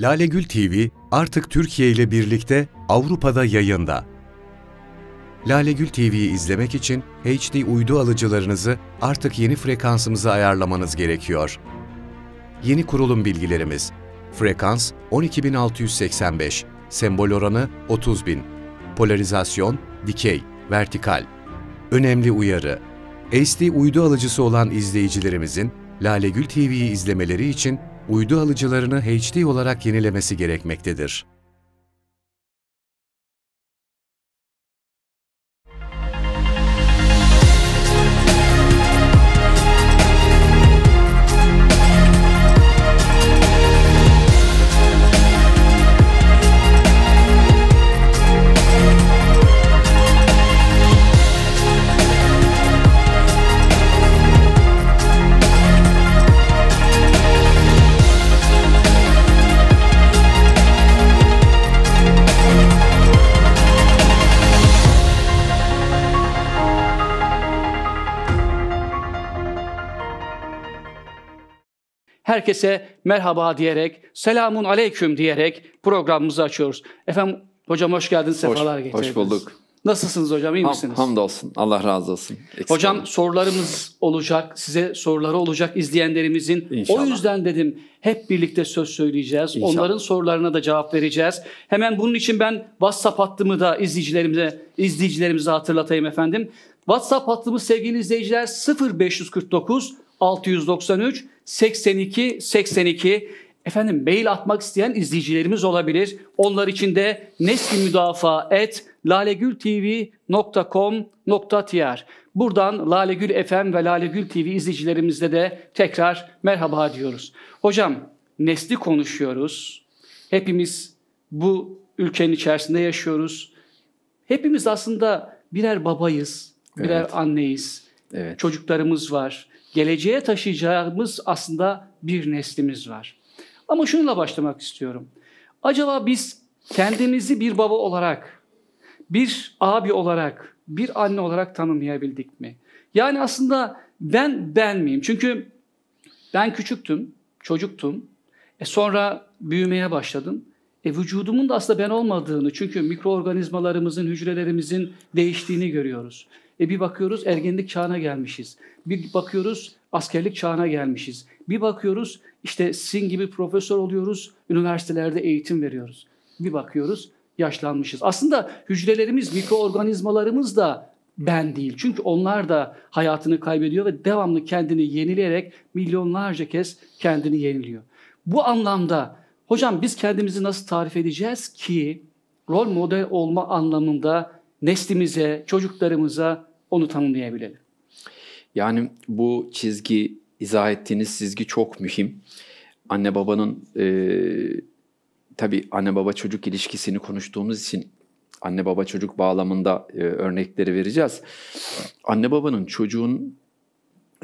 Lalegül TV artık Türkiye ile birlikte Avrupa'da yayında. Lalegül TV'yi izlemek için HD uydu alıcılarınızı artık yeni frekansımıza ayarlamanız gerekiyor. Yeni kurulum bilgilerimiz Frekans 12685, sembol oranı 30000, polarizasyon, dikey, vertikal. Önemli uyarı HD uydu alıcısı olan izleyicilerimizin Lalegül TV'yi izlemeleri için uydu alıcılarını HD olarak yenilemesi gerekmektedir. herkese merhaba diyerek, selamun aleyküm diyerek programımızı açıyoruz. Efendim hocam hoş geldiniz, sefalar hoş, getirdiniz. Hoş bulduk. Nasılsınız hocam, iyi Ham, misiniz? Hamdolsun, Allah razı olsun. Eksik hocam olun. sorularımız olacak, size soruları olacak izleyenlerimizin. İnşallah. O yüzden dedim hep birlikte söz söyleyeceğiz. İnşallah. Onların sorularına da cevap vereceğiz. Hemen bunun için ben WhatsApp hattımı da izleyicilerimize, izleyicilerimize hatırlatayım efendim. WhatsApp hattımız sevgili izleyiciler 0549 693 82 82 efendim mail atmak isteyen izleyicilerimiz olabilir. Onlar için de nesli müdafaa et lalegültv.com.tr Buradan Lalegül FM ve Lalegül TV izleyicilerimizle de tekrar merhaba diyoruz. Hocam nesli konuşuyoruz. Hepimiz bu ülkenin içerisinde yaşıyoruz. Hepimiz aslında birer babayız, birer evet. anneyiz. Evet. Çocuklarımız var geleceğe taşıyacağımız aslında bir neslimiz var. Ama şununla başlamak istiyorum. Acaba biz kendimizi bir baba olarak, bir abi olarak, bir anne olarak tanımlayabildik mi? Yani aslında ben ben miyim? Çünkü ben küçüktüm, çocuktum. E sonra büyümeye başladım. E vücudumun da aslında ben olmadığını çünkü mikroorganizmalarımızın, hücrelerimizin değiştiğini görüyoruz. E bir bakıyoruz ergenlik çağına gelmişiz. Bir bakıyoruz askerlik çağına gelmişiz. Bir bakıyoruz işte sin gibi profesör oluyoruz, üniversitelerde eğitim veriyoruz. Bir bakıyoruz yaşlanmışız. Aslında hücrelerimiz, mikroorganizmalarımız da ben değil. Çünkü onlar da hayatını kaybediyor ve devamlı kendini yenileyerek milyonlarca kez kendini yeniliyor. Bu anlamda hocam biz kendimizi nasıl tarif edeceğiz ki rol model olma anlamında neslimize, çocuklarımıza onu tanımlayabilelim. Yani bu çizgi, izah ettiğiniz çizgi çok mühim. Anne babanın, e, tabii anne baba çocuk ilişkisini konuştuğumuz için anne baba çocuk bağlamında e, örnekleri vereceğiz. Anne babanın çocuğun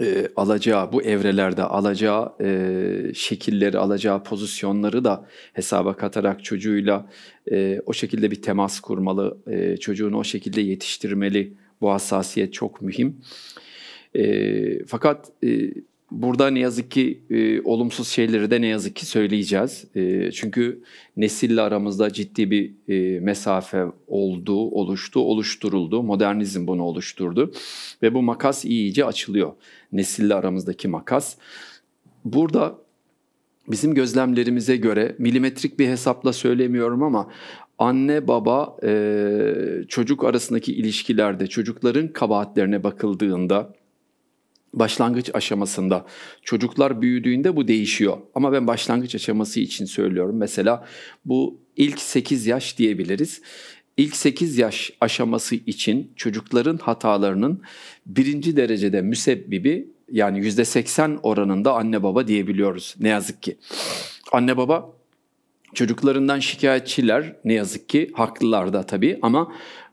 e, alacağı bu evrelerde alacağı e, şekilleri alacağı pozisyonları da hesaba katarak çocuğuyla e, o şekilde bir temas kurmalı, e, çocuğunu o şekilde yetiştirmeli bu hassasiyet çok mühim. E, fakat e, burada ne yazık ki e, olumsuz şeyleri de ne yazık ki söyleyeceğiz. E, çünkü nesille aramızda ciddi bir e, mesafe oldu, oluştu, oluşturuldu. Modernizm bunu oluşturdu ve bu makas iyice açılıyor. Nesille aramızdaki makas. Burada bizim gözlemlerimize göre milimetrik bir hesapla söylemiyorum ama anne baba e, çocuk arasındaki ilişkilerde çocukların kabahatlerine bakıldığında başlangıç aşamasında çocuklar büyüdüğünde bu değişiyor. Ama ben başlangıç aşaması için söylüyorum. Mesela bu ilk 8 yaş diyebiliriz. İlk 8 yaş aşaması için çocukların hatalarının birinci derecede müsebbibi yani %80 oranında anne baba diyebiliyoruz ne yazık ki. Anne baba çocuklarından şikayetçiler ne yazık ki haklılar da tabii ama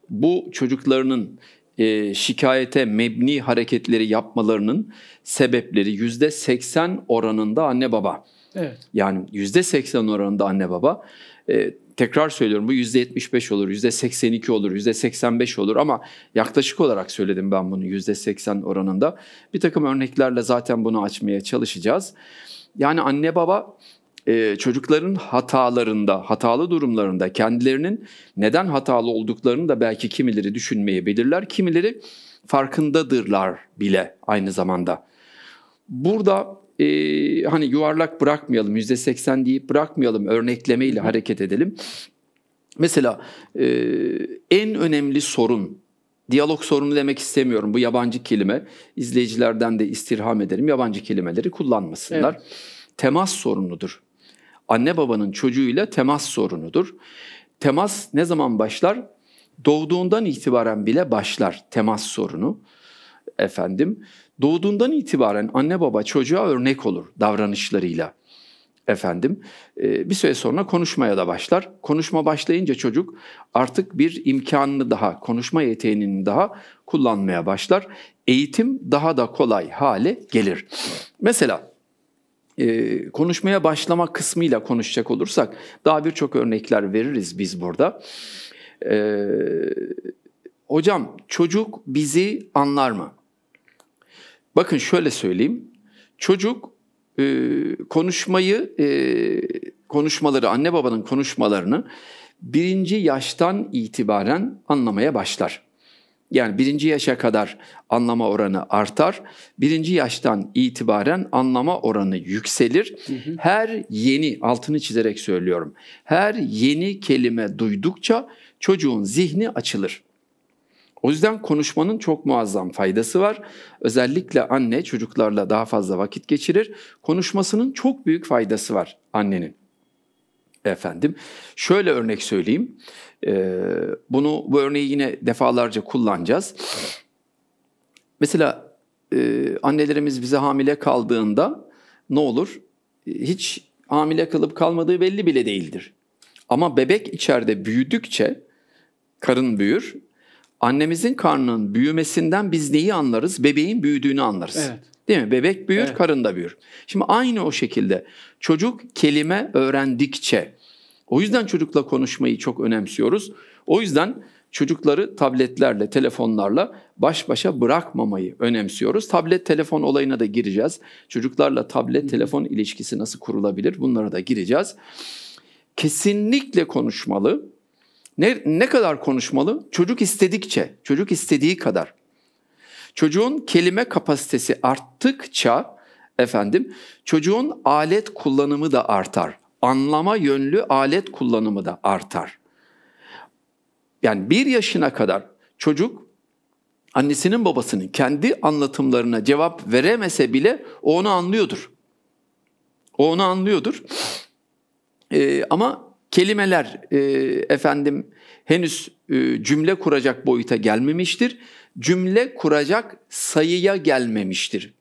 bu çocuklarının e, şikayete mebni hareketleri yapmalarının sebepleri yüzde 80 oranında anne baba. Evet. Yani yüzde 80 oranında anne baba. E, tekrar söylüyorum bu %75 olur, %82 olur, %85 olur ama yaklaşık olarak söyledim ben bunu %80 oranında. Bir takım örneklerle zaten bunu açmaya çalışacağız. Yani anne baba e, çocukların hatalarında, hatalı durumlarında kendilerinin neden hatalı olduklarını da belki kimileri düşünmeyebilirler, kimileri farkındadırlar bile aynı zamanda. Burada e, hani yuvarlak bırakmayalım, yüzde seksen deyip bırakmayalım, örneklemeyle hareket edelim. Mesela e, en önemli sorun, diyalog sorunu demek istemiyorum bu yabancı kelime. İzleyicilerden de istirham ederim yabancı kelimeleri kullanmasınlar. Evet. Temas sorunudur. Anne babanın çocuğuyla temas sorunudur. Temas ne zaman başlar? Doğduğundan itibaren bile başlar temas sorunu efendim doğduğundan itibaren anne baba çocuğa örnek olur davranışlarıyla efendim. Ee, bir süre sonra konuşmaya da başlar. Konuşma başlayınca çocuk artık bir imkanını daha, konuşma yeteneğini daha kullanmaya başlar. Eğitim daha da kolay hale gelir. Mesela e, konuşmaya başlama kısmıyla konuşacak olursak daha birçok örnekler veririz biz burada. Ee, hocam çocuk bizi anlar mı? Bakın şöyle söyleyeyim. Çocuk e, konuşmayı, e, konuşmaları, anne babanın konuşmalarını birinci yaştan itibaren anlamaya başlar. Yani birinci yaşa kadar anlama oranı artar. Birinci yaştan itibaren anlama oranı yükselir. Hı hı. Her yeni, altını çizerek söylüyorum, her yeni kelime duydukça çocuğun zihni açılır. O yüzden konuşmanın çok muazzam faydası var. Özellikle anne çocuklarla daha fazla vakit geçirir. Konuşmasının çok büyük faydası var annenin. Efendim, şöyle örnek söyleyeyim. Ee, bunu bu örneği yine defalarca kullanacağız. Mesela e, annelerimiz bize hamile kaldığında ne olur? Hiç hamile kalıp kalmadığı belli bile değildir. Ama bebek içeride büyüdükçe karın büyür, annemizin karnının büyümesinden biz neyi anlarız? Bebeğin büyüdüğünü anlarız. Evet. Değil mi? Bebek büyür, evet. karın da büyür. Şimdi aynı o şekilde çocuk kelime öğrendikçe. O yüzden çocukla konuşmayı çok önemsiyoruz. O yüzden çocukları tabletlerle, telefonlarla baş başa bırakmamayı önemsiyoruz. Tablet telefon olayına da gireceğiz. Çocuklarla tablet telefon ilişkisi nasıl kurulabilir? Bunlara da gireceğiz. Kesinlikle konuşmalı ne, ne kadar konuşmalı? Çocuk istedikçe, çocuk istediği kadar. Çocuğun kelime kapasitesi arttıkça efendim çocuğun alet kullanımı da artar. Anlama yönlü alet kullanımı da artar. Yani bir yaşına kadar çocuk annesinin babasının kendi anlatımlarına cevap veremese bile o onu anlıyordur. O onu anlıyordur. Ee, ama Kelimeler e, efendim henüz e, cümle kuracak boyuta gelmemiştir. Cümle kuracak sayıya gelmemiştir.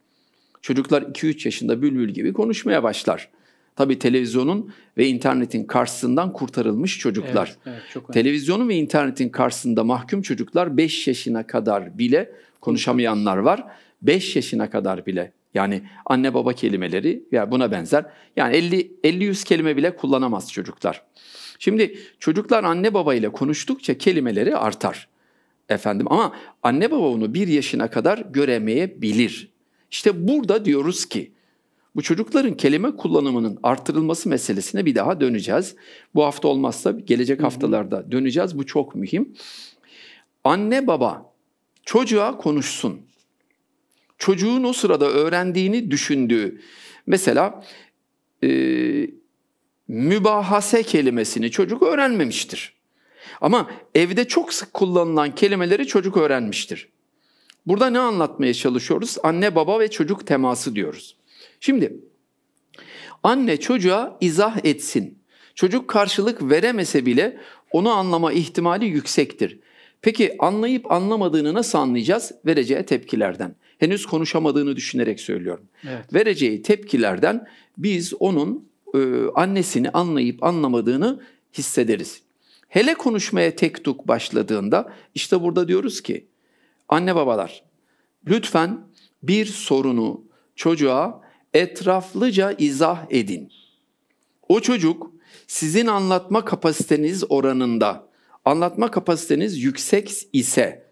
Çocuklar 2-3 yaşında bülbül gibi konuşmaya başlar. Tabi televizyonun ve internetin karşısından kurtarılmış çocuklar. Evet, evet, televizyonun ve internetin karşısında mahkum çocuklar 5 yaşına kadar bile konuşamayanlar var. 5 yaşına kadar bile yani anne baba kelimeleri ya buna benzer. Yani 50 50 100 kelime bile kullanamaz çocuklar. Şimdi çocuklar anne baba ile konuştukça kelimeleri artar. Efendim ama anne baba onu bir yaşına kadar göremeyebilir. İşte burada diyoruz ki bu çocukların kelime kullanımının artırılması meselesine bir daha döneceğiz. Bu hafta olmazsa gelecek haftalarda döneceğiz. Bu çok mühim. Anne baba çocuğa konuşsun çocuğun o sırada öğrendiğini düşündüğü. Mesela e, mübahase kelimesini çocuk öğrenmemiştir. Ama evde çok sık kullanılan kelimeleri çocuk öğrenmiştir. Burada ne anlatmaya çalışıyoruz? Anne baba ve çocuk teması diyoruz. Şimdi anne çocuğa izah etsin. Çocuk karşılık veremese bile onu anlama ihtimali yüksektir. Peki anlayıp anlamadığını nasıl anlayacağız? Vereceği tepkilerden henüz konuşamadığını düşünerek söylüyorum. Evet. Vereceği tepkilerden biz onun e, annesini anlayıp anlamadığını hissederiz. Hele konuşmaya tek tuk başladığında işte burada diyoruz ki anne babalar lütfen bir sorunu çocuğa etraflıca izah edin. O çocuk sizin anlatma kapasiteniz oranında, anlatma kapasiteniz yüksek ise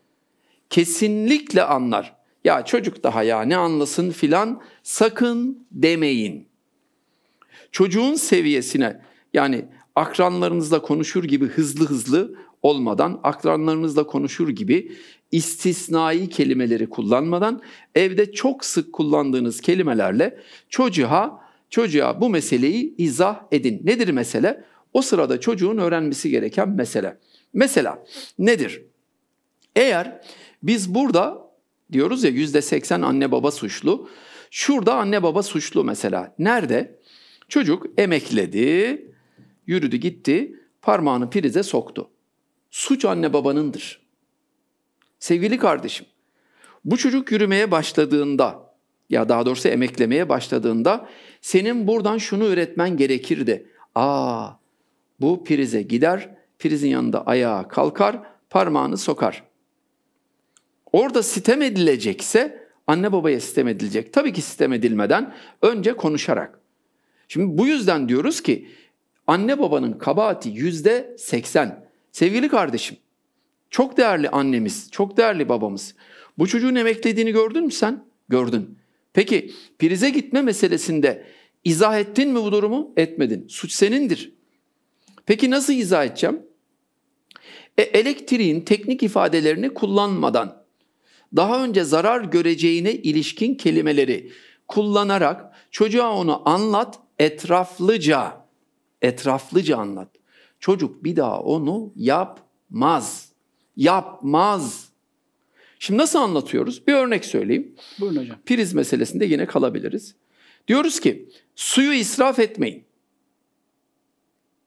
kesinlikle anlar ya çocuk daha ya ne anlasın filan sakın demeyin. Çocuğun seviyesine yani akranlarınızla konuşur gibi hızlı hızlı olmadan, akranlarınızla konuşur gibi istisnai kelimeleri kullanmadan evde çok sık kullandığınız kelimelerle çocuğa çocuğa bu meseleyi izah edin. Nedir mesele? O sırada çocuğun öğrenmesi gereken mesele. Mesela nedir? Eğer biz burada diyoruz ya yüzde seksen anne baba suçlu. Şurada anne baba suçlu mesela. Nerede? Çocuk emekledi, yürüdü gitti, parmağını prize soktu. Suç anne babanındır. Sevgili kardeşim, bu çocuk yürümeye başladığında ya daha doğrusu emeklemeye başladığında senin buradan şunu üretmen gerekirdi. Aa, bu prize gider, prizin yanında ayağa kalkar, parmağını sokar orada sitem edilecekse anne babaya sitem edilecek. Tabii ki sitem edilmeden önce konuşarak. Şimdi bu yüzden diyoruz ki anne babanın kabahati yüzde seksen. Sevgili kardeşim çok değerli annemiz, çok değerli babamız. Bu çocuğun emeklediğini gördün mü sen? Gördün. Peki prize gitme meselesinde izah ettin mi bu durumu? Etmedin. Suç senindir. Peki nasıl izah edeceğim? E, elektriğin teknik ifadelerini kullanmadan daha önce zarar göreceğine ilişkin kelimeleri kullanarak çocuğa onu anlat etraflıca. Etraflıca anlat. Çocuk bir daha onu yapmaz. Yapmaz. Şimdi nasıl anlatıyoruz? Bir örnek söyleyeyim. Buyurun hocam. Priz meselesinde yine kalabiliriz. Diyoruz ki suyu israf etmeyin.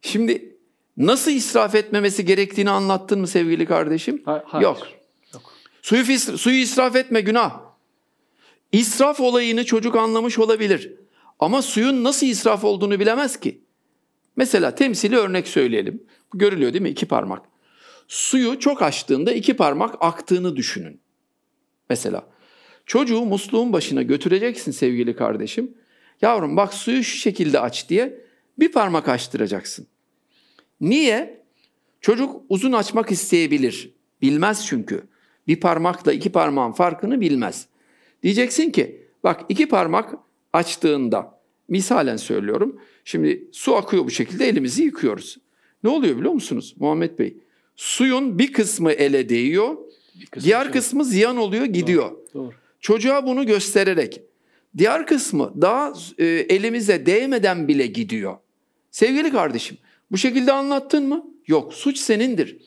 Şimdi nasıl israf etmemesi gerektiğini anlattın mı sevgili kardeşim? Hayır. Yok. Suyu, suyu israf etme günah. İsraf olayını çocuk anlamış olabilir. Ama suyun nasıl israf olduğunu bilemez ki. Mesela temsili örnek söyleyelim. Görülüyor değil mi? İki parmak. Suyu çok açtığında iki parmak aktığını düşünün. Mesela çocuğu musluğun başına götüreceksin sevgili kardeşim. Yavrum bak suyu şu şekilde aç diye bir parmak açtıracaksın. Niye? Çocuk uzun açmak isteyebilir. Bilmez çünkü bir parmakla iki parmağın farkını bilmez. Diyeceksin ki bak iki parmak açtığında misalen söylüyorum. Şimdi su akıyor bu şekilde elimizi yıkıyoruz. Ne oluyor biliyor musunuz Muhammed Bey? Suyun bir kısmı ele değiyor, kısmı diğer şey. kısmı ziyan oluyor, gidiyor. Doğru, doğru. Çocuğa bunu göstererek. Diğer kısmı daha e, elimize değmeden bile gidiyor. Sevgili kardeşim, bu şekilde anlattın mı? Yok, suç senindir.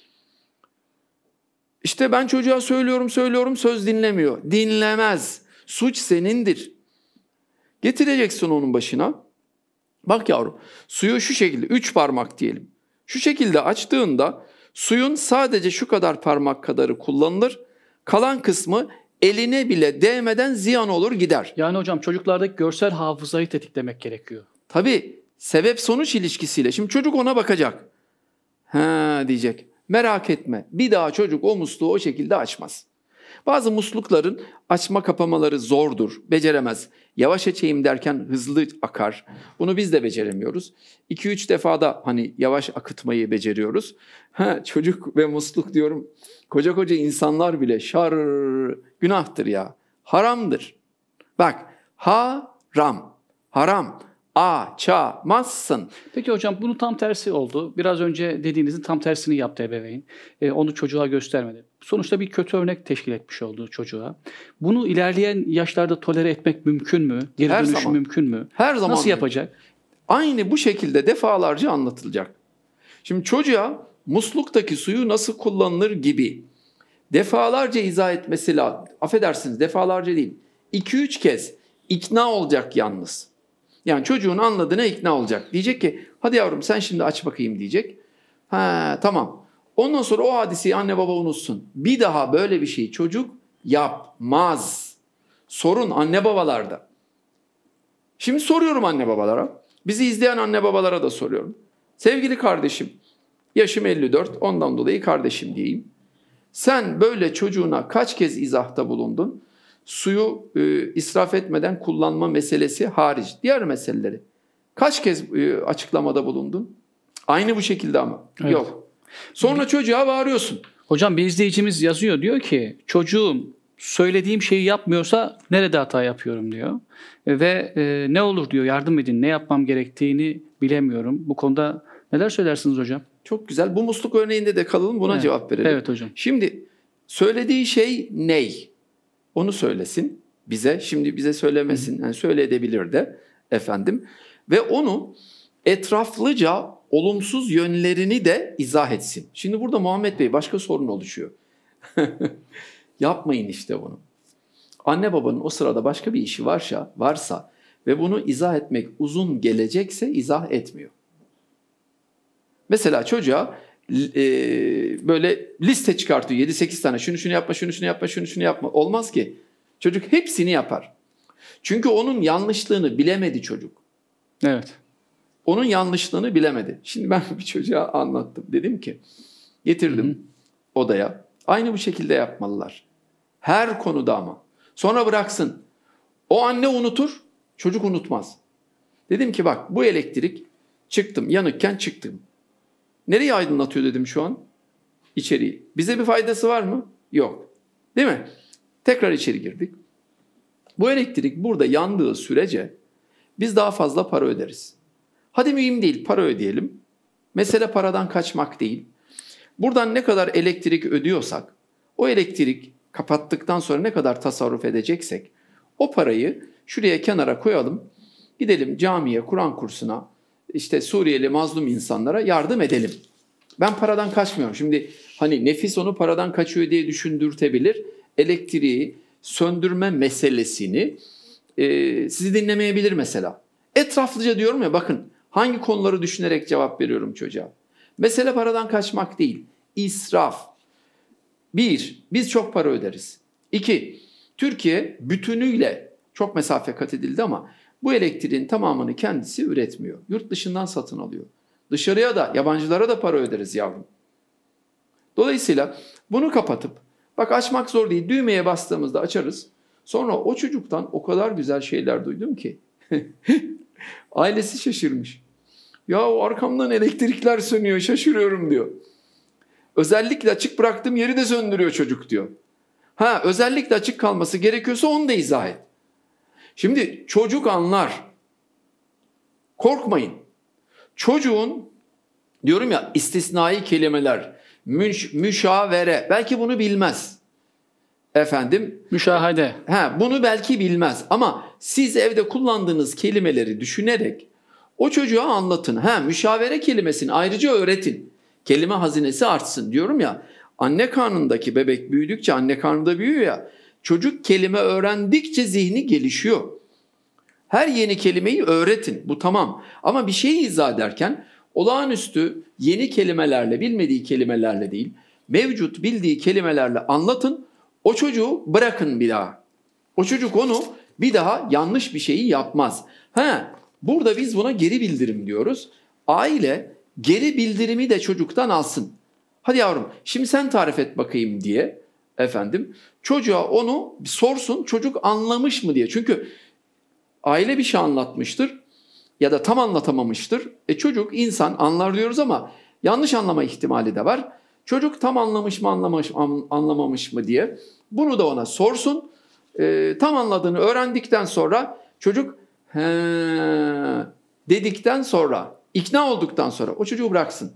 İşte ben çocuğa söylüyorum söylüyorum söz dinlemiyor. Dinlemez. Suç senindir. Getireceksin onun başına. Bak yavrum suyu şu şekilde üç parmak diyelim. Şu şekilde açtığında suyun sadece şu kadar parmak kadarı kullanılır. Kalan kısmı eline bile değmeden ziyan olur gider. Yani hocam çocuklardaki görsel hafızayı tetiklemek gerekiyor. Tabii sebep sonuç ilişkisiyle. Şimdi çocuk ona bakacak. Ha diyecek. Merak etme bir daha çocuk o musluğu o şekilde açmaz. Bazı muslukların açma kapamaları zordur, beceremez. Yavaş açayım derken hızlı akar. Bunu biz de beceremiyoruz. 2-3 defada hani yavaş akıtmayı beceriyoruz. Ha, çocuk ve musluk diyorum koca koca insanlar bile şar günahtır ya. Haramdır. Bak haram, haram açamazsın. Peki hocam bunu tam tersi oldu. Biraz önce dediğinizin tam tersini yaptı ebeveyn. E, onu çocuğa göstermedi. Sonuçta bir kötü örnek teşkil etmiş oldu çocuğa. Bunu ilerleyen yaşlarda tolere etmek mümkün mü? Geri Her dönüşü zaman. mümkün mü? Her zaman. Nasıl yapacak? Aynı bu şekilde defalarca anlatılacak. Şimdi çocuğa musluktaki suyu nasıl kullanılır gibi defalarca izah etmesi lazım. Affedersiniz defalarca değil. 2-3 kez ikna olacak yalnız. Yani çocuğun anladığına ikna olacak. Diyecek ki hadi yavrum sen şimdi aç bakayım diyecek. Ha tamam. Ondan sonra o hadiseyi anne baba unutsun. Bir daha böyle bir şeyi çocuk yapmaz. Sorun anne babalarda. Şimdi soruyorum anne babalara. Bizi izleyen anne babalara da soruyorum. Sevgili kardeşim, yaşım 54, ondan dolayı kardeşim diyeyim. Sen böyle çocuğuna kaç kez izahta bulundun? suyu e, israf etmeden kullanma meselesi hariç diğer meseleleri. Kaç kez e, açıklamada bulundun? Aynı bu şekilde ama. Evet. Yok. Sonra çocuğa bağırıyorsun. Hocam bir izleyicimiz yazıyor diyor ki çocuğum söylediğim şeyi yapmıyorsa nerede hata yapıyorum diyor. E, ve e, ne olur diyor yardım edin ne yapmam gerektiğini bilemiyorum. Bu konuda neler söylersiniz hocam? Çok güzel. Bu musluk örneğinde de kalalım buna evet. cevap verelim. Evet hocam. Şimdi söylediği şey ney? onu söylesin bize. Şimdi bize söylemesin. Yani söyle edebilir de efendim. Ve onu etraflıca olumsuz yönlerini de izah etsin. Şimdi burada Muhammed Bey başka sorun oluşuyor. Yapmayın işte bunu. Anne babanın o sırada başka bir işi varsa, varsa ve bunu izah etmek uzun gelecekse izah etmiyor. Mesela çocuğa e, böyle liste çıkartıyor 7-8 tane. Şunu şunu yapma, şunu şunu yapma, şunu şunu yapma. Olmaz ki. Çocuk hepsini yapar. Çünkü onun yanlışlığını bilemedi çocuk. Evet. Onun yanlışlığını bilemedi. Şimdi ben bir çocuğa anlattım. Dedim ki getirdim Hı-hı. odaya. Aynı bu şekilde yapmalılar. Her konuda ama. Sonra bıraksın. O anne unutur, çocuk unutmaz. Dedim ki bak bu elektrik çıktım yanıkken çıktım. Nereyi aydınlatıyor dedim şu an? İçeriği. Bize bir faydası var mı? Yok. Değil mi? Tekrar içeri girdik. Bu elektrik burada yandığı sürece biz daha fazla para öderiz. Hadi mühim değil para ödeyelim. Mesele paradan kaçmak değil. Buradan ne kadar elektrik ödüyorsak, o elektrik kapattıktan sonra ne kadar tasarruf edeceksek, o parayı şuraya kenara koyalım. Gidelim camiye, Kur'an kursuna, işte Suriyeli mazlum insanlara yardım edelim. Ben paradan kaçmıyorum. Şimdi hani nefis onu paradan kaçıyor diye düşündürtebilir. Elektriği söndürme meselesini e, sizi dinlemeyebilir mesela. Etraflıca diyorum ya bakın hangi konuları düşünerek cevap veriyorum çocuğa. Mesele paradan kaçmak değil. İsraf. Bir, biz çok para öderiz. İki, Türkiye bütünüyle çok mesafe kat edildi ama bu elektriğin tamamını kendisi üretmiyor. Yurt dışından satın alıyor. Dışarıya da, yabancılara da para öderiz yavrum. Dolayısıyla bunu kapatıp, bak açmak zor değil, düğmeye bastığımızda açarız. Sonra o çocuktan o kadar güzel şeyler duydum ki. Ailesi şaşırmış. Ya arkamdan elektrikler sönüyor, şaşırıyorum diyor. Özellikle açık bıraktığım yeri de söndürüyor çocuk diyor. Ha özellikle açık kalması gerekiyorsa onu da izah et. Şimdi çocuk anlar. Korkmayın. Çocuğun diyorum ya istisnai kelimeler, müş, müşavere belki bunu bilmez. Efendim? Müşahede. He, bunu belki bilmez ama siz evde kullandığınız kelimeleri düşünerek o çocuğa anlatın. Ha müşavere kelimesini ayrıca öğretin. Kelime hazinesi artsın diyorum ya. Anne karnındaki bebek büyüdükçe anne karnında büyüyor ya. Çocuk kelime öğrendikçe zihni gelişiyor. Her yeni kelimeyi öğretin. Bu tamam. Ama bir şeyi izah ederken olağanüstü yeni kelimelerle, bilmediği kelimelerle değil, mevcut bildiği kelimelerle anlatın. O çocuğu bırakın bir daha. O çocuk onu bir daha yanlış bir şeyi yapmaz. Ha, burada biz buna geri bildirim diyoruz. Aile geri bildirimi de çocuktan alsın. Hadi yavrum şimdi sen tarif et bakayım diye efendim çocuğa onu sorsun çocuk anlamış mı diye. Çünkü aile bir şey anlatmıştır ya da tam anlatamamıştır. E çocuk insan anlar diyoruz ama yanlış anlama ihtimali de var. Çocuk tam anlamış mı anlamış, anlamamış mı diye bunu da ona sorsun. E, tam anladığını öğrendikten sonra çocuk he dedikten sonra ikna olduktan sonra o çocuğu bıraksın.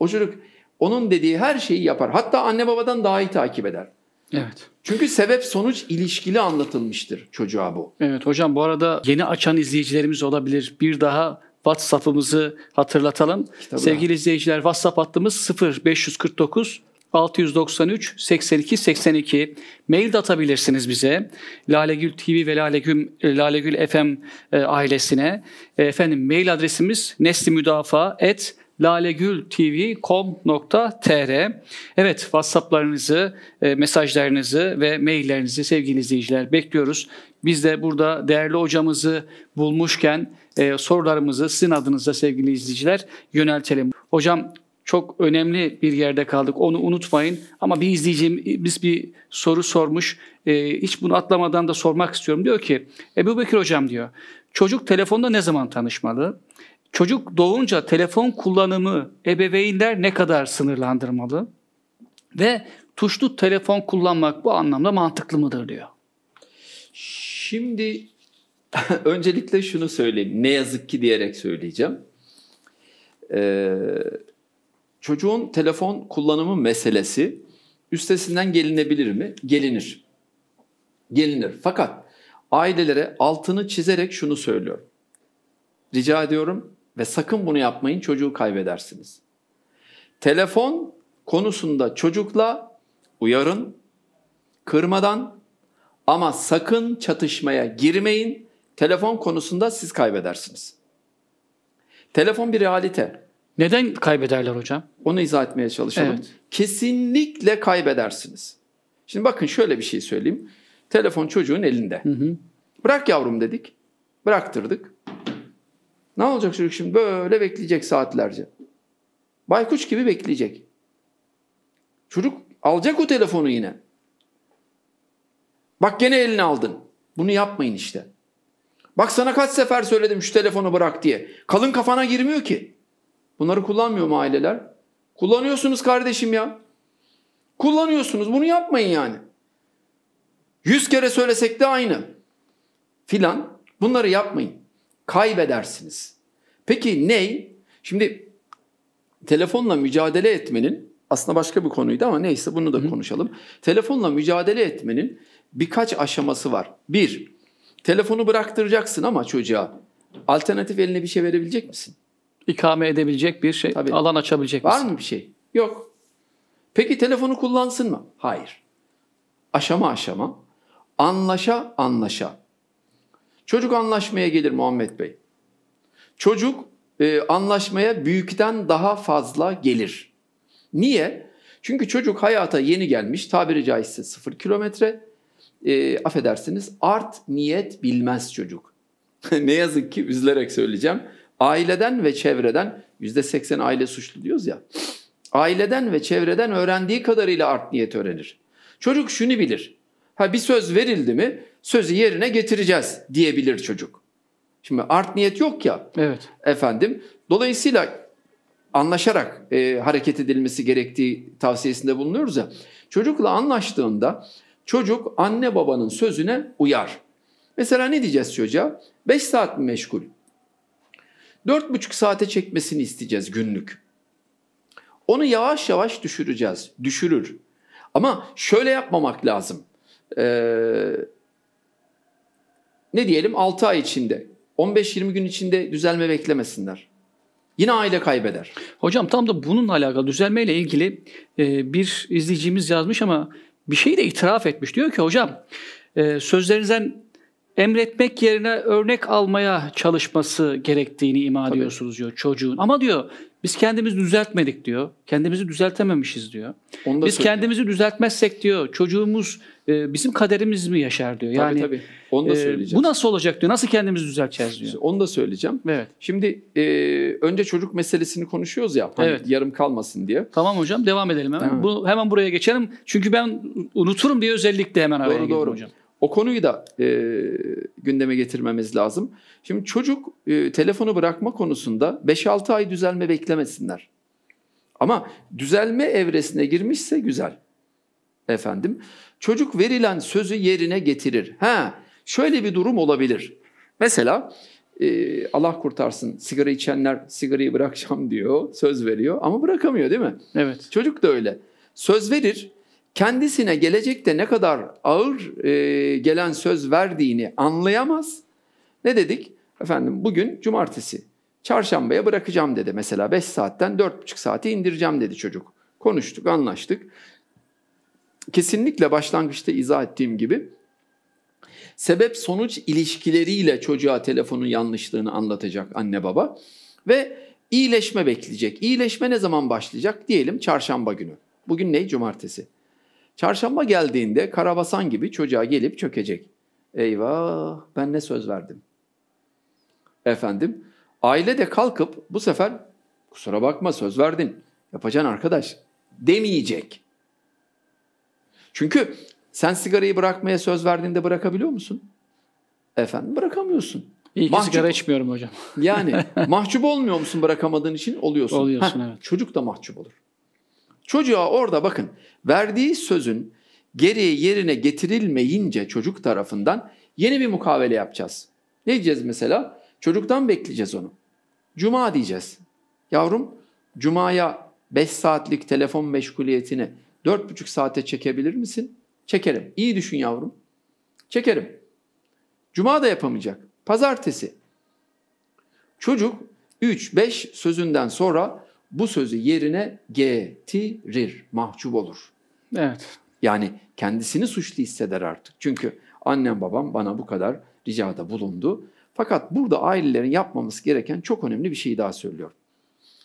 O çocuk onun dediği her şeyi yapar. Hatta anne babadan daha iyi takip eder. Evet. Çünkü sebep sonuç ilişkili anlatılmıştır çocuğa bu. Evet hocam bu arada yeni açan izleyicilerimiz olabilir. Bir daha WhatsApp'ımızı hatırlatalım. Kitabı Sevgili da. izleyiciler WhatsApp hattımız 0549 693 82 82 mail de atabilirsiniz bize. Lalegül TV ve Lalegül, Lalegül FM e, ailesine. E, efendim mail adresimiz neslimüdafa.com lalegültv.com.tr Evet WhatsApp'larınızı, e, mesajlarınızı ve maillerinizi sevgili izleyiciler bekliyoruz. Biz de burada değerli hocamızı bulmuşken e, sorularımızı sizin adınıza sevgili izleyiciler yöneltelim. Hocam çok önemli bir yerde kaldık. Onu unutmayın. Ama bir biz bir soru sormuş. E, hiç bunu atlamadan da sormak istiyorum. Diyor ki Ebu Bekir Hocam diyor. Çocuk telefonda ne zaman tanışmalı? Çocuk doğunca telefon kullanımı ebeveynler ne kadar sınırlandırmalı? Ve tuşlu telefon kullanmak bu anlamda mantıklı mıdır diyor. Şimdi öncelikle şunu söyleyeyim. Ne yazık ki diyerek söyleyeceğim. Ee, çocuğun telefon kullanımı meselesi üstesinden gelinebilir mi? Gelinir. Gelinir. Fakat ailelere altını çizerek şunu söylüyorum. Rica ediyorum ve sakın bunu yapmayın çocuğu kaybedersiniz. Telefon konusunda çocukla uyarın, kırmadan ama sakın çatışmaya girmeyin. Telefon konusunda siz kaybedersiniz. Telefon bir realite. Neden kaybederler hocam? Onu izah etmeye çalışalım. Evet. Kesinlikle kaybedersiniz. Şimdi bakın şöyle bir şey söyleyeyim. Telefon çocuğun elinde. Hı hı. Bırak yavrum dedik. Bıraktırdık. Ne olacak çocuk şimdi? Böyle bekleyecek saatlerce. Baykuş gibi bekleyecek. Çocuk alacak o telefonu yine. Bak gene elini aldın. Bunu yapmayın işte. Bak sana kaç sefer söyledim şu telefonu bırak diye. Kalın kafana girmiyor ki. Bunları kullanmıyor mu aileler? Kullanıyorsunuz kardeşim ya. Kullanıyorsunuz. Bunu yapmayın yani. Yüz kere söylesek de aynı. Filan. Bunları yapmayın kaybedersiniz. Peki ne? Şimdi telefonla mücadele etmenin aslında başka bir konuydu ama neyse bunu da hı konuşalım. Telefonla mücadele etmenin birkaç aşaması var. Bir, telefonu bıraktıracaksın ama çocuğa alternatif eline bir şey verebilecek misin? İkame edebilecek bir şey, Tabii. alan açabilecek var misin? Var mı bir şey? Yok. Peki telefonu kullansın mı? Hayır. Aşama aşama, anlaşa anlaşa. Çocuk anlaşmaya gelir Muhammed Bey. Çocuk e, anlaşmaya büyükten daha fazla gelir. Niye? Çünkü çocuk hayata yeni gelmiş, tabiri caizse sıfır kilometre. E, affedersiniz, art niyet bilmez çocuk. ne yazık ki üzülerek söyleyeceğim. Aileden ve çevreden, yüzde seksen aile suçlu diyoruz ya. Aileden ve çevreden öğrendiği kadarıyla art niyet öğrenir. Çocuk şunu bilir. Ha bir söz verildi mi sözü yerine getireceğiz diyebilir çocuk. Şimdi art niyet yok ya. Evet. Efendim. Dolayısıyla anlaşarak e, hareket edilmesi gerektiği tavsiyesinde bulunuyoruz ya. Çocukla anlaştığında çocuk anne babanın sözüne uyar. Mesela ne diyeceğiz çocuğa? 5 saat mi meşgul? 4,5 saate çekmesini isteyeceğiz günlük. Onu yavaş yavaş düşüreceğiz. Düşürür. Ama şöyle yapmamak lazım. Eee ne diyelim 6 ay içinde 15-20 gün içinde düzelme beklemesinler. Yine aile kaybeder. Hocam tam da bununla alakalı düzelmeyle ilgili e, bir izleyicimiz yazmış ama bir şey de itiraf etmiş. Diyor ki hocam e, sözlerinizden emretmek yerine örnek almaya çalışması gerektiğini ima Tabii. ediyorsunuz diyor çocuğun. Ama diyor biz kendimizi düzeltmedik diyor. Kendimizi düzeltememişiz diyor. Onu biz söyleyeyim. kendimizi düzeltmezsek diyor çocuğumuz e, bizim kaderimiz mi yaşar diyor. Yani tabii, tabii. Onu da e, söyleyeceğim. E, bu nasıl olacak diyor. Nasıl kendimizi düzelteceğiz diyor. Onu da söyleyeceğim. Evet. Şimdi e, önce çocuk meselesini konuşuyoruz ya. Hani evet. yarım kalmasın diye. Tamam hocam devam edelim hemen. Tamam. Bu hemen buraya geçelim. Çünkü ben unuturum diye özellikle hemen araya doğru, doğru. hocam. O konuyu da e, gündeme getirmemiz lazım. Şimdi çocuk e, telefonu bırakma konusunda 5-6 ay düzelme beklemesinler. Ama düzelme evresine girmişse güzel efendim çocuk verilen sözü yerine getirir. Ha, şöyle bir durum olabilir. Mesela e, Allah kurtarsın sigara içenler sigarayı bırakacağım diyor, söz veriyor ama bırakamıyor değil mi? Evet. Çocuk da öyle. Söz verir, kendisine gelecekte ne kadar ağır e, gelen söz verdiğini anlayamaz. Ne dedik? Efendim bugün cumartesi, çarşambaya bırakacağım dedi mesela 5 saatten 4,5 saati indireceğim dedi çocuk. Konuştuk, anlaştık kesinlikle başlangıçta izah ettiğim gibi sebep sonuç ilişkileriyle çocuğa telefonun yanlışlığını anlatacak anne baba ve iyileşme bekleyecek. İyileşme ne zaman başlayacak? Diyelim çarşamba günü. Bugün ne? Cumartesi. Çarşamba geldiğinde karabasan gibi çocuğa gelip çökecek. Eyvah ben ne söz verdim? Efendim aile de kalkıp bu sefer kusura bakma söz verdin yapacaksın arkadaş demeyecek. Çünkü sen sigarayı bırakmaya söz verdiğinde bırakabiliyor musun? Efendim bırakamıyorsun. İyi ki mahcup, sigara içmiyorum hocam. yani mahcup olmuyor musun bırakamadığın için? Oluyorsun. Oluyorsun Heh, evet. Çocuk da mahcup olur. Çocuğa orada bakın verdiği sözün geriye yerine getirilmeyince çocuk tarafından yeni bir mukavele yapacağız. Ne diyeceğiz mesela? Çocuktan bekleyeceğiz onu. Cuma diyeceğiz. Yavrum cumaya 5 saatlik telefon meşguliyetini Dört buçuk saate çekebilir misin? Çekerim. İyi düşün yavrum. Çekerim. Cuma da yapamayacak. Pazartesi. Çocuk 3-5 sözünden sonra bu sözü yerine getirir. Mahcup olur. Evet. Yani kendisini suçlu hisseder artık. Çünkü annem babam bana bu kadar ricada bulundu. Fakat burada ailelerin yapmamız gereken çok önemli bir şey daha söylüyorum.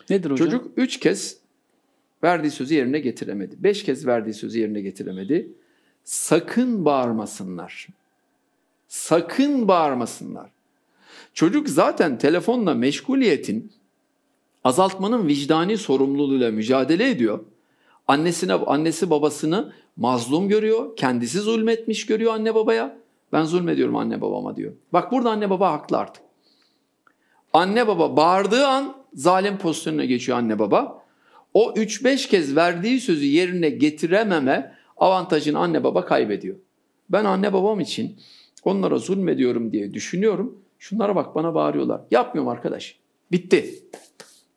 Nedir hocam? Çocuk üç kez Verdiği sözü yerine getiremedi. Beş kez verdiği sözü yerine getiremedi. Sakın bağırmasınlar. Sakın bağırmasınlar. Çocuk zaten telefonla meşguliyetin azaltmanın vicdani sorumluluğuyla mücadele ediyor. Annesine, annesi babasını mazlum görüyor. Kendisi zulmetmiş görüyor anne babaya. Ben zulmediyorum anne babama diyor. Bak burada anne baba haklı artık. Anne baba bağırdığı an zalim pozisyonuna geçiyor anne baba o 3-5 kez verdiği sözü yerine getirememe avantajını anne baba kaybediyor. Ben anne babam için onlara zulmediyorum diye düşünüyorum. Şunlara bak bana bağırıyorlar. Yapmıyorum arkadaş. Bitti.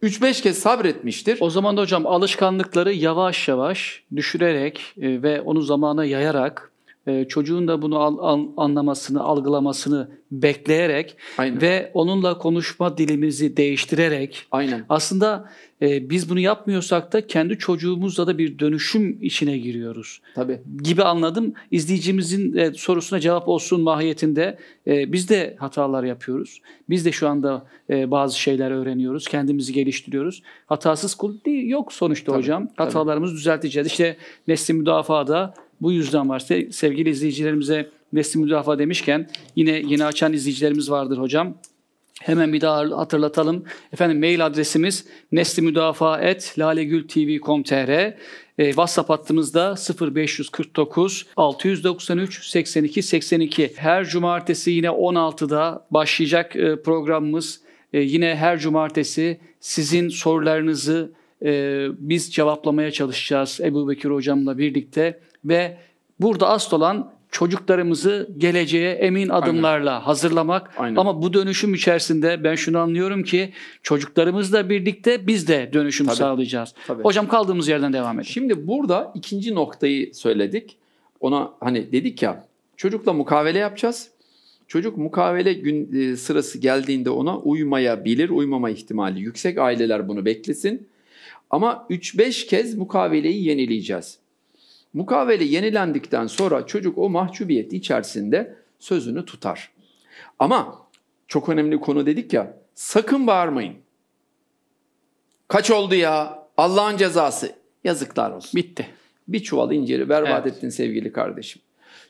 3-5 kez sabretmiştir. O zaman da hocam alışkanlıkları yavaş yavaş düşürerek e, ve onu zamana yayarak ee, çocuğun da bunu al, al, anlamasını, algılamasını bekleyerek Aynen. ve onunla konuşma dilimizi değiştirerek Aynen. aslında e, biz bunu yapmıyorsak da kendi çocuğumuzla da bir dönüşüm içine giriyoruz. Tabii. Gibi anladım. İzleyicimizin e, sorusuna cevap olsun mahiyetinde e, biz de hatalar yapıyoruz. Biz de şu anda e, bazı şeyler öğreniyoruz. Kendimizi geliştiriyoruz. Hatasız kul değil, yok sonuçta tabii, hocam. Hatalarımızı tabii. düzelteceğiz. İşte nesli müdafada bu yüzden var. Sevgili izleyicilerimize nesli müdafaa demişken yine yeni açan izleyicilerimiz vardır hocam. Hemen bir daha hatırlatalım. Efendim mail adresimiz neslimudafa.lalegültv.com.tr e, ee, WhatsApp hattımızda 0549 693 82 82. Her cumartesi yine 16'da başlayacak e, programımız. Ee, yine her cumartesi sizin sorularınızı e, biz cevaplamaya çalışacağız Ebu Bekir hocamla birlikte ve burada asıl olan çocuklarımızı geleceğe emin adımlarla Aynen. hazırlamak. Aynen. Ama bu dönüşüm içerisinde ben şunu anlıyorum ki çocuklarımızla birlikte biz de dönüşüm Tabii. sağlayacağız. Tabii. Hocam kaldığımız yerden devam edelim. Şimdi burada ikinci noktayı söyledik. Ona hani dedik ya çocukla mukavele yapacağız. Çocuk mukavele gün e, sırası geldiğinde ona uymayabilir, uymama ihtimali yüksek. Aileler bunu beklesin. Ama 3-5 kez mukaveleyi yenileyeceğiz. Mukavele yenilendikten sonra çocuk o mahcubiyet içerisinde sözünü tutar. Ama çok önemli konu dedik ya sakın bağırmayın. Kaç oldu ya Allah'ın cezası. Yazıklar olsun. Bitti. Bir çuval inciri berbat evet. ettin sevgili kardeşim.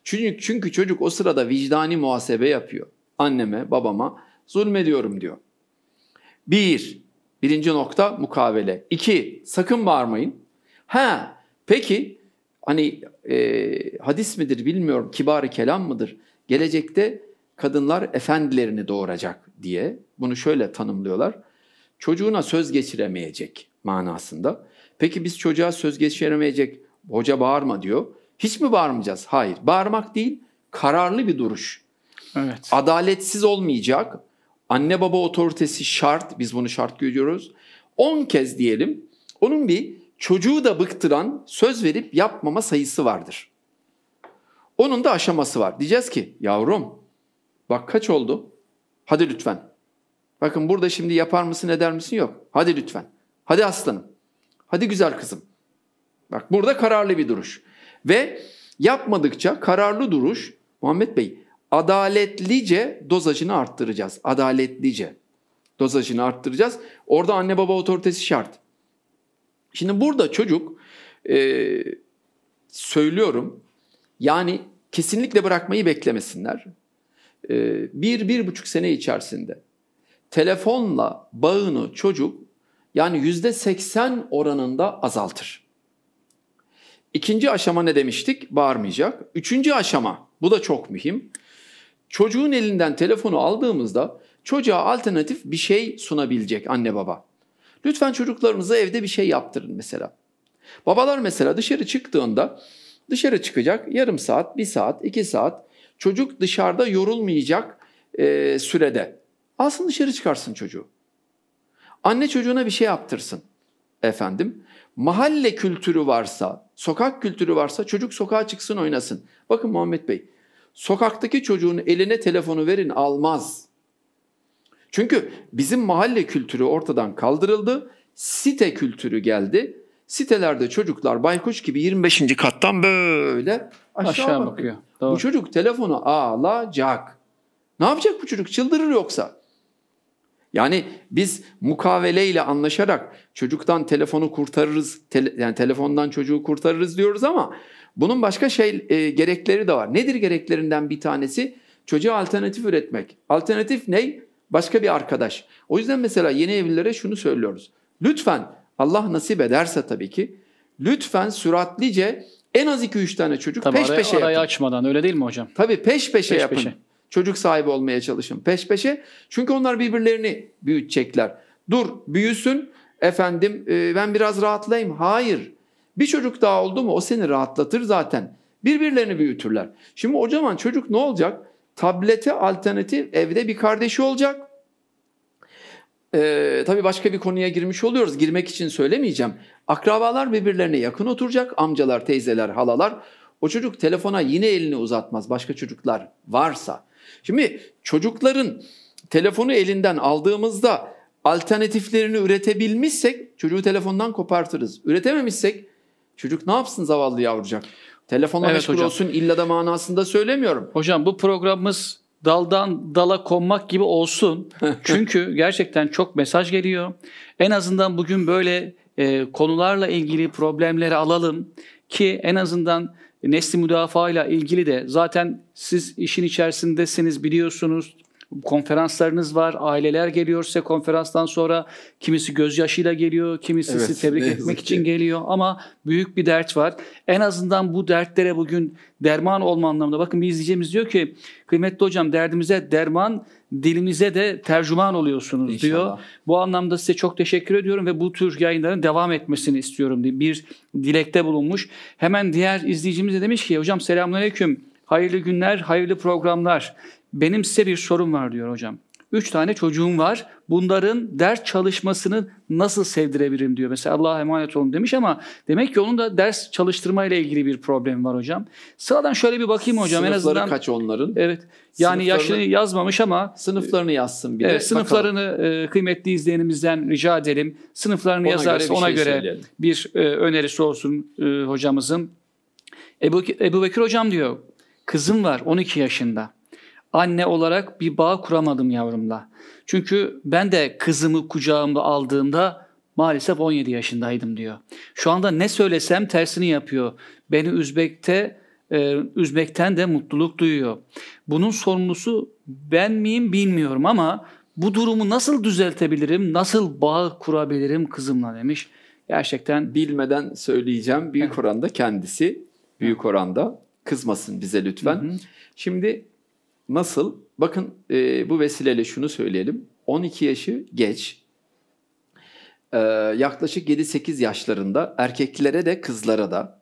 Çünkü, çünkü çocuk o sırada vicdani muhasebe yapıyor. Anneme, babama zulmediyorum diyor. Bir, birinci nokta mukavele. İki, sakın bağırmayın. Ha, peki hani e, hadis midir bilmiyorum, kibar kelam mıdır? Gelecekte kadınlar efendilerini doğuracak diye bunu şöyle tanımlıyorlar. Çocuğuna söz geçiremeyecek manasında. Peki biz çocuğa söz geçiremeyecek hoca bağırma diyor. Hiç mi bağırmayacağız? Hayır. Bağırmak değil, kararlı bir duruş. Evet. Adaletsiz olmayacak. Anne baba otoritesi şart. Biz bunu şart görüyoruz. 10 kez diyelim. Onun bir çocuğu da bıktıran söz verip yapmama sayısı vardır. Onun da aşaması var. Diyeceğiz ki yavrum bak kaç oldu? Hadi lütfen. Bakın burada şimdi yapar mısın eder misin yok. Hadi lütfen. Hadi aslanım. Hadi güzel kızım. Bak burada kararlı bir duruş. Ve yapmadıkça kararlı duruş Muhammed Bey adaletlice dozajını arttıracağız. Adaletlice dozajını arttıracağız. Orada anne baba otoritesi şart. Şimdi burada çocuk e, söylüyorum yani kesinlikle bırakmayı beklemesinler. E, bir, bir buçuk sene içerisinde telefonla bağını çocuk yani yüzde seksen oranında azaltır. İkinci aşama ne demiştik? Bağırmayacak. Üçüncü aşama bu da çok mühim. Çocuğun elinden telefonu aldığımızda çocuğa alternatif bir şey sunabilecek anne baba. Lütfen çocuklarınıza evde bir şey yaptırın mesela. Babalar mesela dışarı çıktığında dışarı çıkacak yarım saat, bir saat, iki saat çocuk dışarıda yorulmayacak e, sürede. Alsın dışarı çıkarsın çocuğu. Anne çocuğuna bir şey yaptırsın efendim. Mahalle kültürü varsa, sokak kültürü varsa çocuk sokağa çıksın oynasın. Bakın Muhammed Bey, sokaktaki çocuğun eline telefonu verin almaz. Çünkü bizim mahalle kültürü ortadan kaldırıldı. Site kültürü geldi. Sitelerde çocuklar baykuş gibi 25. kattan böyle aşağı, aşağı bakıyor. bakıyor. Doğru. Bu çocuk telefonu alacak. Ne yapacak bu çocuk? Çıldırır yoksa. Yani biz mukaveleyle anlaşarak çocuktan telefonu kurtarırız, tele, yani telefondan çocuğu kurtarırız diyoruz ama bunun başka şey e, gerekleri de var. Nedir gereklerinden bir tanesi? Çocuğa alternatif üretmek. Alternatif ne? başka bir arkadaş. O yüzden mesela yeni evlilere şunu söylüyoruz. Lütfen Allah nasip ederse tabii ki lütfen süratlice en az 2-3 tane çocuk Tabii peş araya, peşe arayı yapın. açmadan öyle değil mi hocam? Tabii peş peşe peş yapın. Peşe. Çocuk sahibi olmaya çalışın peş peşe. Çünkü onlar birbirlerini büyütecekler. Dur büyüsün efendim e, ben biraz rahatlayayım. Hayır bir çocuk daha oldu mu o seni rahatlatır zaten. Birbirlerini büyütürler. Şimdi o zaman çocuk ne olacak? Tablete alternatif evde bir kardeşi olacak. Ee, tabii başka bir konuya girmiş oluyoruz. Girmek için söylemeyeceğim. Akrabalar birbirlerine yakın oturacak. Amcalar, teyzeler, halalar. O çocuk telefona yine elini uzatmaz başka çocuklar varsa. Şimdi çocukların telefonu elinden aldığımızda alternatiflerini üretebilmişsek çocuğu telefondan kopartırız. Üretememişsek çocuk ne yapsın zavallı yavrucak? Telefonla evet, meşgul hocam. olsun illa da manasında söylemiyorum. Hocam bu programımız daldan dala konmak gibi olsun. Çünkü gerçekten çok mesaj geliyor. En azından bugün böyle e, konularla ilgili problemleri alalım ki en azından nesli müdafaa ile ilgili de zaten siz işin içerisindesiniz biliyorsunuz konferanslarınız var. Aileler geliyor size konferanstan sonra. Kimisi gözyaşıyla geliyor, kimisi evet, sizi tebrik etmek için geliyor ama büyük bir dert var. En azından bu dertlere bugün derman olma anlamında. Bakın bir izleyicimiz diyor ki kıymetli hocam derdimize derman dilimize de tercüman oluyorsunuz İnşallah. diyor. Bu anlamda size çok teşekkür ediyorum ve bu tür yayınların devam etmesini istiyorum diye bir dilekte bulunmuş. Hemen diğer izleyicimiz de demiş ki hocam selamünaleyküm. Hayırlı günler, hayırlı programlar benim size bir sorum var diyor hocam. Üç tane çocuğum var. Bunların ders çalışmasını nasıl sevdirebilirim diyor. Mesela Allah'a emanet olun demiş ama demek ki onun da ders çalıştırma ile ilgili bir problem var hocam. Sıradan şöyle bir bakayım hocam Sınıfları en azından. kaç onların? Evet. Yani yaşını yazmamış ama. Sınıflarını yazsın bir de. Evet, sınıflarını Bakalım. E, kıymetli izleyenimizden rica edelim. Sınıflarını ona yazarsa göre ona şey göre söyleyelim. bir e, önerisi olsun e, hocamızın. Ebu, Ebu Bekir hocam diyor kızım var 12 yaşında anne olarak bir bağ kuramadım yavrumla. Çünkü ben de kızımı kucağımda aldığımda maalesef 17 yaşındaydım diyor. Şu anda ne söylesem tersini yapıyor. Beni üzmekte e, üzmekten de mutluluk duyuyor. Bunun sorumlusu ben miyim bilmiyorum ama bu durumu nasıl düzeltebilirim? Nasıl bağ kurabilirim kızımla demiş. Gerçekten bilmeden söyleyeceğim. Büyük oranda kendisi büyük oranda kızmasın bize lütfen. Hı hı. Şimdi Nasıl? Bakın e, bu vesileyle şunu söyleyelim. 12 yaşı geç. E, yaklaşık 7-8 yaşlarında erkeklere de kızlara da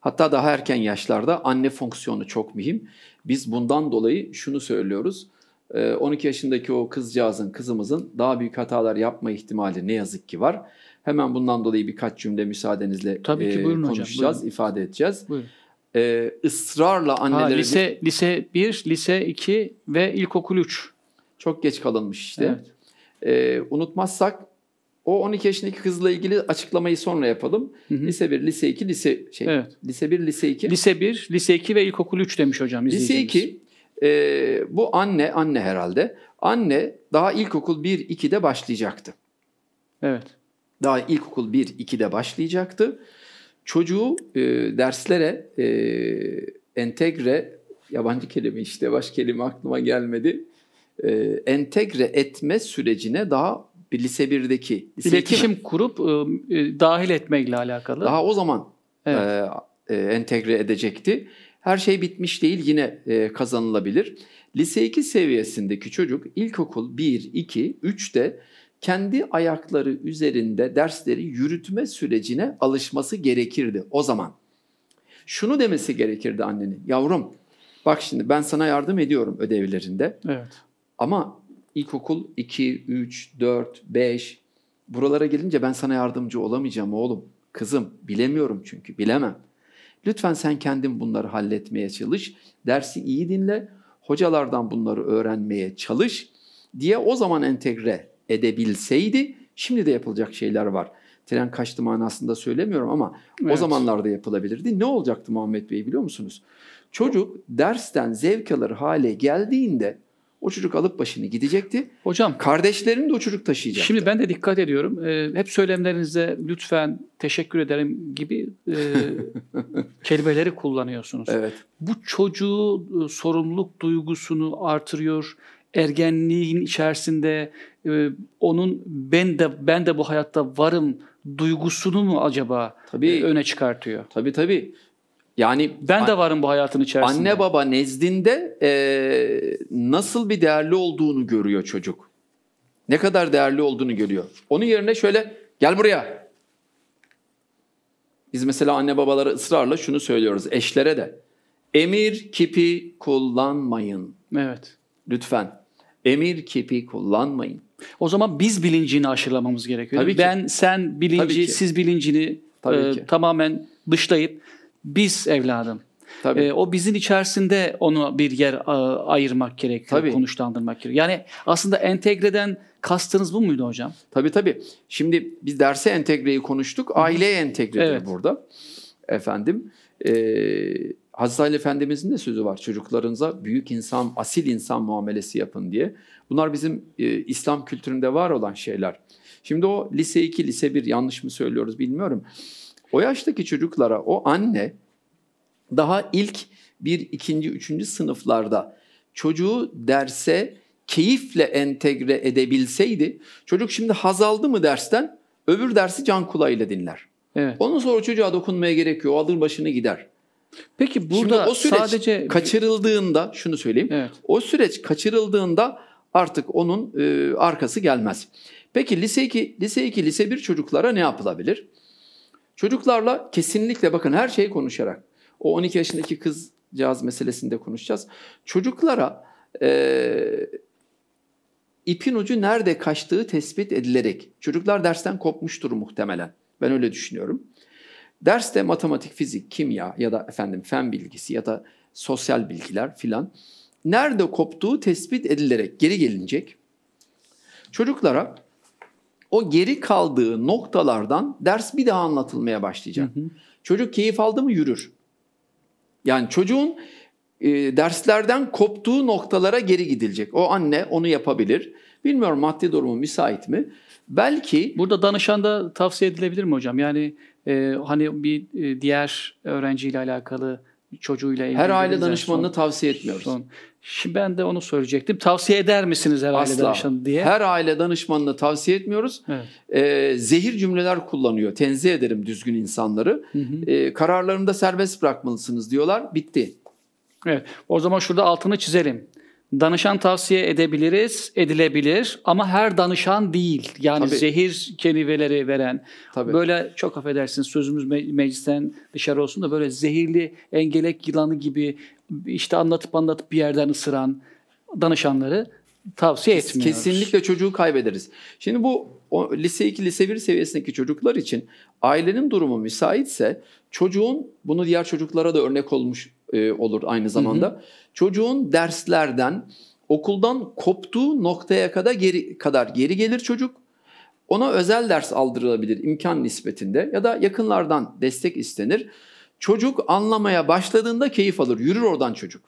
hatta daha erken yaşlarda anne fonksiyonu çok mühim. Biz bundan dolayı şunu söylüyoruz. 12 e, yaşındaki o kızcağızın, kızımızın daha büyük hatalar yapma ihtimali ne yazık ki var. Hemen bundan dolayı birkaç cümle müsaadenizle Tabii ki, e, buyurun konuşacağız, hocam, ifade edeceğiz. Buyurun e, ısrarla annelere... Ha, lise, lise 1, lise 2 ve ilkokul 3. Çok geç kalınmış işte. Evet. E, unutmazsak o 12 yaşındaki kızla ilgili açıklamayı sonra yapalım. Hı hı. Lise 1, lise 2, lise şey. Evet. Lise 1, lise 2. Lise 1, lise 2 ve ilkokul 3 demiş hocam Lise 2 e, bu anne anne herhalde. Anne daha ilkokul 1 2'de başlayacaktı. Evet. Daha ilkokul 1 2'de başlayacaktı çocuğu e, derslere e, entegre, yabancı kelime işte baş kelime aklıma gelmedi. E, entegre etme sürecine daha bir lise birdeki lise iletişim 2'de, kurup e, e, dahil etmekle alakalı. Daha o zaman evet. E, e, entegre edecekti. Her şey bitmiş değil yine e, kazanılabilir. Lise 2 seviyesindeki çocuk ilkokul 1, 2, 3'te kendi ayakları üzerinde dersleri yürütme sürecine alışması gerekirdi o zaman. Şunu demesi gerekirdi annenin. Yavrum bak şimdi ben sana yardım ediyorum ödevlerinde. Evet. Ama ilkokul 2, 3, 4, 5 buralara gelince ben sana yardımcı olamayacağım oğlum. Kızım bilemiyorum çünkü bilemem. Lütfen sen kendin bunları halletmeye çalış. Dersi iyi dinle. Hocalardan bunları öğrenmeye çalış diye o zaman entegre edebilseydi şimdi de yapılacak şeyler var. Tren kaçtı manasında söylemiyorum ama evet. o zamanlarda yapılabilirdi. Ne olacaktı Muhammed Bey biliyor musunuz? Çocuk dersten zevk alır hale geldiğinde o çocuk alıp başını gidecekti. Hocam. Kardeşlerini de o çocuk taşıyacaktı. Şimdi ben de dikkat ediyorum. E, hep söylemlerinizde lütfen, teşekkür ederim gibi e, kelimeleri kullanıyorsunuz. Evet. Bu çocuğu e, sorumluluk duygusunu artırıyor ergenliğin içerisinde e, onun ben de ben de bu hayatta varım duygusunu mu acaba tabii, e, öne çıkartıyor? Tabii tabii. Yani ben de varım bu hayatın içerisinde. Anne baba nezdinde e, nasıl bir değerli olduğunu görüyor çocuk. Ne kadar değerli olduğunu görüyor. Onun yerine şöyle gel buraya. Biz mesela anne babalara ısrarla şunu söylüyoruz eşlere de. Emir kipi kullanmayın. Evet. Lütfen. Emir kipi kullanmayın. O zaman biz bilincini aşılamamız gerekiyor. Tabii ki. Ben, sen bilinci, siz bilincini Tabii e, tamamen dışlayıp biz evladım. Tabii. E, o bizim içerisinde onu bir yer a, e, ayırmak gerekiyor, tabii. konuşlandırmak gerekiyor. Yani aslında entegreden kastınız bu muydu hocam? Tabii tabii. Şimdi biz derse entegreyi konuştuk, Aile entegredir evet. burada. Efendim, e, Hazreti Ali Efendimizin de sözü var çocuklarınıza büyük insan, asil insan muamelesi yapın diye. Bunlar bizim e, İslam kültüründe var olan şeyler. Şimdi o lise 2, lise 1 yanlış mı söylüyoruz bilmiyorum. O yaştaki çocuklara o anne daha ilk bir, ikinci, üçüncü sınıflarda çocuğu derse keyifle entegre edebilseydi çocuk şimdi haz aldı mı dersten öbür dersi can kulağıyla dinler. Evet. Onun sonra çocuğa dokunmaya gerekiyor, yok. O alır başını gider. Peki burada Şimdi o süreç sadece kaçırıldığında şunu söyleyeyim. Evet. O süreç kaçırıldığında artık onun e, arkası gelmez. Peki lise 2, lise 2, lise 1 çocuklara ne yapılabilir? Çocuklarla kesinlikle bakın her şeyi konuşarak. O 12 yaşındaki kız caz meselesinde konuşacağız. Çocuklara e, ipin ucu nerede kaçtığı tespit edilerek. Çocuklar dersten kopmuştur muhtemelen. Ben öyle düşünüyorum. Derste matematik, fizik, kimya ya da efendim fen bilgisi ya da sosyal bilgiler filan nerede koptuğu tespit edilerek geri gelinecek. Çocuklara o geri kaldığı noktalardan ders bir daha anlatılmaya başlayacak. Hı hı. Çocuk keyif aldı mı yürür. Yani çocuğun e, derslerden koptuğu noktalara geri gidilecek. O anne onu yapabilir. Bilmiyorum maddi durumu müsait mi? Belki... Burada danışan da tavsiye edilebilir mi hocam? Yani ee, hani bir e, diğer öğrenciyle alakalı çocuğuyla ilgili Her aile danışmanını son, tavsiye etmiyoruz. Son. Şimdi ben de onu söyleyecektim. Tavsiye eder misiniz her Asla. aile danışmanı diye? Her aile danışmanını tavsiye etmiyoruz. Evet. Ee, zehir cümleler kullanıyor. Tenzih ederim düzgün insanları. Hı hı. Ee, kararlarında serbest bırakmalısınız diyorlar. Bitti. Evet. O zaman şurada altını çizelim. Danışan tavsiye edebiliriz, edilebilir ama her danışan değil. Yani Tabii. zehir kelimeleri veren. Tabii. Böyle çok affedersiniz sözümüz me- meclisten dışarı olsun da böyle zehirli engelek yılanı gibi işte anlatıp anlatıp bir yerden ısıran danışanları tavsiye Kes, etmiyoruz. Kesinlikle çocuğu kaybederiz. Şimdi bu o, lise 2, lise 1 seviyesindeki çocuklar için ailenin durumu müsaitse çocuğun bunu diğer çocuklara da örnek olmuş e, olur aynı zamanda. Hı hı. Çocuğun derslerden, okuldan koptuğu noktaya kadar geri kadar geri gelir çocuk. Ona özel ders aldırılabilir imkan nispetinde ya da yakınlardan destek istenir. Çocuk anlamaya başladığında keyif alır, yürür oradan çocuk.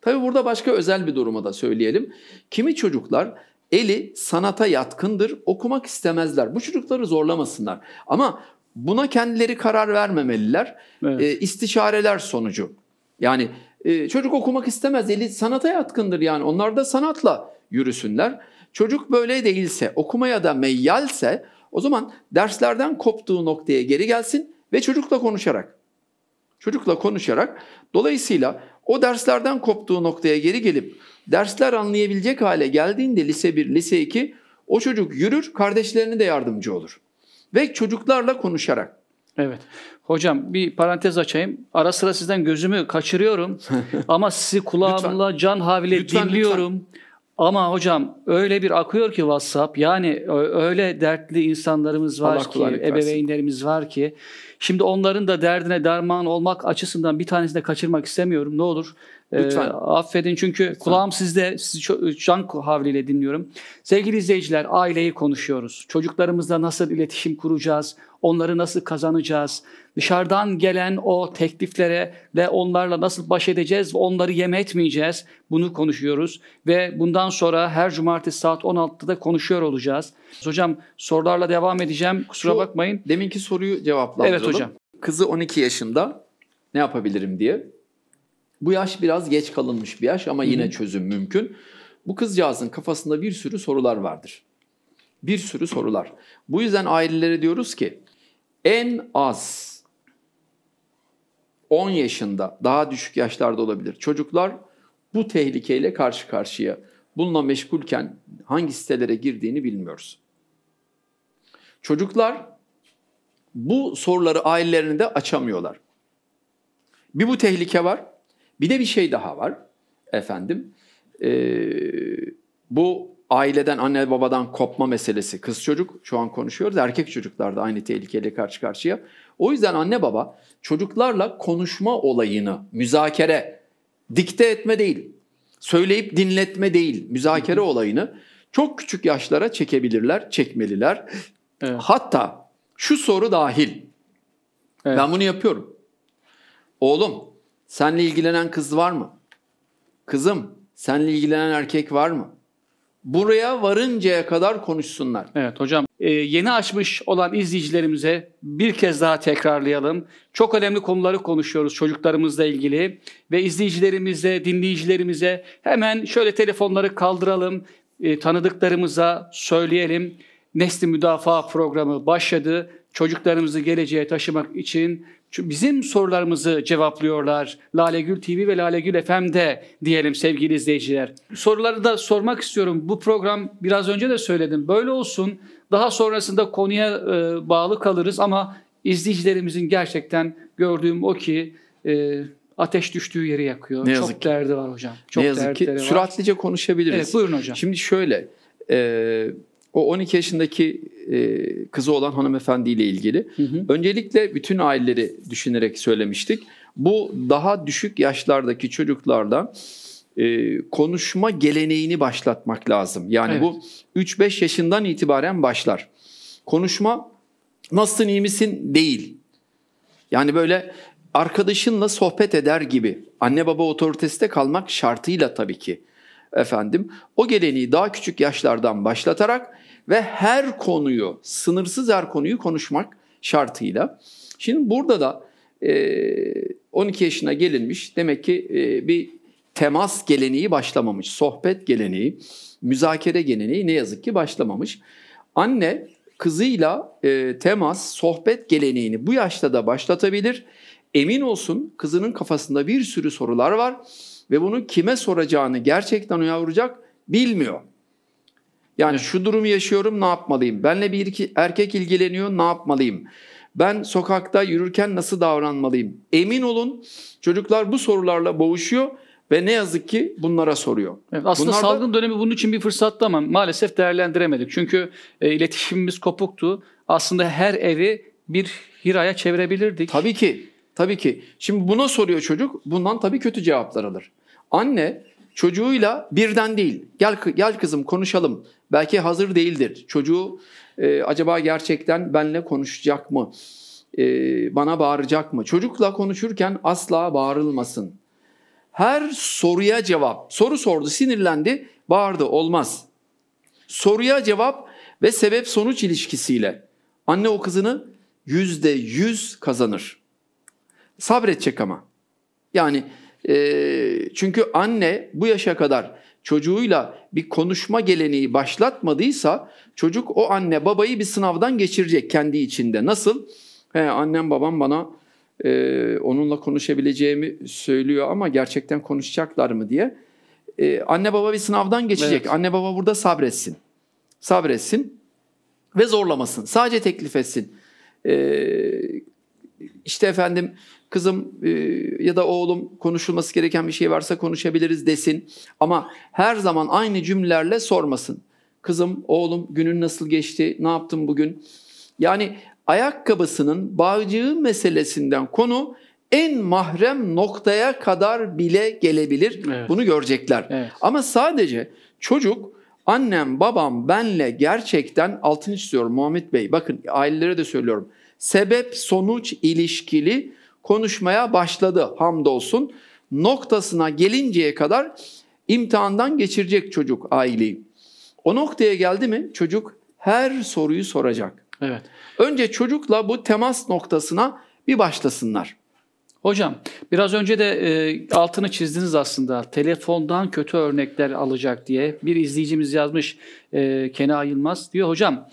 Tabii burada başka özel bir duruma da söyleyelim. Kimi çocuklar eli sanata yatkındır, okumak istemezler. Bu çocukları zorlamasınlar. Ama buna kendileri karar vermemeliler. Evet. E, istişareler sonucu yani e, çocuk okumak istemez, eli sanata yatkındır yani. Onlar da sanatla yürüsünler. Çocuk böyle değilse, okumaya da meyyalse o zaman derslerden koptuğu noktaya geri gelsin ve çocukla konuşarak. Çocukla konuşarak dolayısıyla o derslerden koptuğu noktaya geri gelip dersler anlayabilecek hale geldiğinde lise 1, lise 2 o çocuk yürür, kardeşlerine de yardımcı olur. Ve çocuklarla konuşarak. Evet. Hocam bir parantez açayım. Ara sıra sizden gözümü kaçırıyorum ama sizi kulağımla can havile lütfen, dinliyorum. Lütfen. Ama hocam öyle bir akıyor ki WhatsApp yani öyle dertli insanlarımız var Allah ki ebeveynlerimiz versin. var ki şimdi onların da derdine derman olmak açısından bir tanesini de kaçırmak istemiyorum ne olur. E, Lütfen. E, affedin çünkü Lütfen. kulağım sizde sizi çok, can havliyle dinliyorum. Sevgili izleyiciler aileyi konuşuyoruz. Çocuklarımızla nasıl iletişim kuracağız? Onları nasıl kazanacağız? Dışarıdan gelen o tekliflere ve onlarla nasıl baş edeceğiz ve onları yem etmeyeceğiz bunu konuşuyoruz. Ve bundan sonra her cumartesi saat 16'da konuşuyor olacağız. Hocam sorularla devam edeceğim kusura Şu, bakmayın. Deminki soruyu cevaplandıralım. Evet hocam. Kızı 12 yaşında ne yapabilirim diye. Bu yaş biraz geç kalınmış bir yaş ama yine hı çözüm mümkün. Bu kızcağızın kafasında bir sürü sorular vardır. Bir sürü sorular. Bu yüzden ailelere diyoruz ki en az 10 yaşında, daha düşük yaşlarda olabilir. Çocuklar bu tehlikeyle karşı karşıya. Bununla meşgulken hangi sitelere girdiğini bilmiyoruz. Çocuklar bu soruları ailelerine de açamıyorlar. Bir bu tehlike var. Bir de bir şey daha var efendim. Ee, bu aileden, anne babadan kopma meselesi. Kız çocuk şu an konuşuyoruz. Erkek çocuklar da aynı tehlikeyle karşı karşıya. O yüzden anne baba çocuklarla konuşma olayını müzakere, dikte etme değil, söyleyip dinletme değil, müzakere olayını çok küçük yaşlara çekebilirler, çekmeliler. Evet. Hatta şu soru dahil. Evet. Ben bunu yapıyorum. Oğlum, senle ilgilenen kız var mı? Kızım, senle ilgilenen erkek var mı? buraya varıncaya kadar konuşsunlar. Evet hocam e, yeni açmış olan izleyicilerimize bir kez daha tekrarlayalım. Çok önemli konuları konuşuyoruz çocuklarımızla ilgili ve izleyicilerimize, dinleyicilerimize hemen şöyle telefonları kaldıralım, e, tanıdıklarımıza söyleyelim. Nesli Müdafaa Programı başladı. Çocuklarımızı geleceğe taşımak için bizim sorularımızı cevaplıyorlar. Lalegül TV ve Lalegül FM'de diyelim sevgili izleyiciler. Soruları da sormak istiyorum. Bu program biraz önce de söyledim. Böyle olsun. Daha sonrasında konuya e, bağlı kalırız ama izleyicilerimizin gerçekten gördüğüm o ki e, ateş düştüğü yeri yakıyor. Ne yazık Çok ki. derdi var hocam. Çok ne yazık ki var. süratlice konuşabiliriz. Evet buyurun hocam. Şimdi şöyle e, o 12 yaşındaki e, kızı olan hanımefendiyle ilgili. Hı hı. Öncelikle bütün aileleri düşünerek söylemiştik. Bu daha düşük yaşlardaki çocuklardan e, konuşma geleneğini başlatmak lazım. Yani evet. bu 3-5 yaşından itibaren başlar. Konuşma nasılsın iyi misin değil. Yani böyle arkadaşınla sohbet eder gibi anne baba otoritesi de kalmak şartıyla tabii ki efendim o geleneği daha küçük yaşlardan başlatarak ve her konuyu, sınırsız her konuyu konuşmak şartıyla. Şimdi burada da e, 12 yaşına gelinmiş demek ki e, bir temas geleneği başlamamış, sohbet geleneği, müzakere geleneği ne yazık ki başlamamış. Anne kızıyla e, temas, sohbet geleneğini bu yaşta da başlatabilir. Emin olsun kızının kafasında bir sürü sorular var ve bunu kime soracağını gerçekten o bilmiyor. Yani şu durumu yaşıyorum ne yapmalıyım? Benle bir iki erkek ilgileniyor ne yapmalıyım? Ben sokakta yürürken nasıl davranmalıyım? Emin olun çocuklar bu sorularla boğuşuyor ve ne yazık ki bunlara soruyor. Evet, aslında Bunlar salgın da... dönemi bunun için bir fırsattı ama maalesef değerlendiremedik. Çünkü e, iletişimimiz kopuktu. Aslında her evi bir hiraya çevirebilirdik. Tabii ki. Tabii ki. Şimdi buna soruyor çocuk. Bundan tabii kötü cevaplar alır. Anne çocuğuyla birden değil. Gel gel kızım konuşalım. Belki hazır değildir. Çocuğu e, acaba gerçekten benle konuşacak mı? E, bana bağıracak mı? Çocukla konuşurken asla bağırılmasın. Her soruya cevap. Soru sordu, sinirlendi, bağırdı. Olmaz. Soruya cevap ve sebep sonuç ilişkisiyle anne o kızını yüzde yüz kazanır. Sabredecek ama. Yani e, çünkü anne bu yaşa kadar çocuğuyla bir konuşma geleneği başlatmadıysa çocuk o anne babayı bir sınavdan geçirecek kendi içinde. Nasıl? He, annem babam bana e, onunla konuşabileceğimi söylüyor ama gerçekten konuşacaklar mı diye. E, anne baba bir sınavdan geçecek. Evet. Anne baba burada sabretsin. Sabretsin ve zorlamasın. Sadece teklif etsin. E, işte efendim Kızım e, ya da oğlum konuşulması gereken bir şey varsa konuşabiliriz desin. Ama her zaman aynı cümlelerle sormasın. Kızım, oğlum günün nasıl geçti? Ne yaptın bugün? Yani ayakkabısının bağcığı meselesinden konu en mahrem noktaya kadar bile gelebilir. Evet. Bunu görecekler. Evet. Ama sadece çocuk annem babam benle gerçekten altını istiyorum Muhammed Bey. Bakın ailelere de söylüyorum. Sebep sonuç ilişkili konuşmaya başladı hamdolsun. Noktasına gelinceye kadar imtihandan geçirecek çocuk aileyi. O noktaya geldi mi çocuk her soruyu soracak. Evet. Önce çocukla bu temas noktasına bir başlasınlar. Hocam biraz önce de e, altını çizdiniz aslında telefondan kötü örnekler alacak diye bir izleyicimiz yazmış e, Kena Yılmaz diyor hocam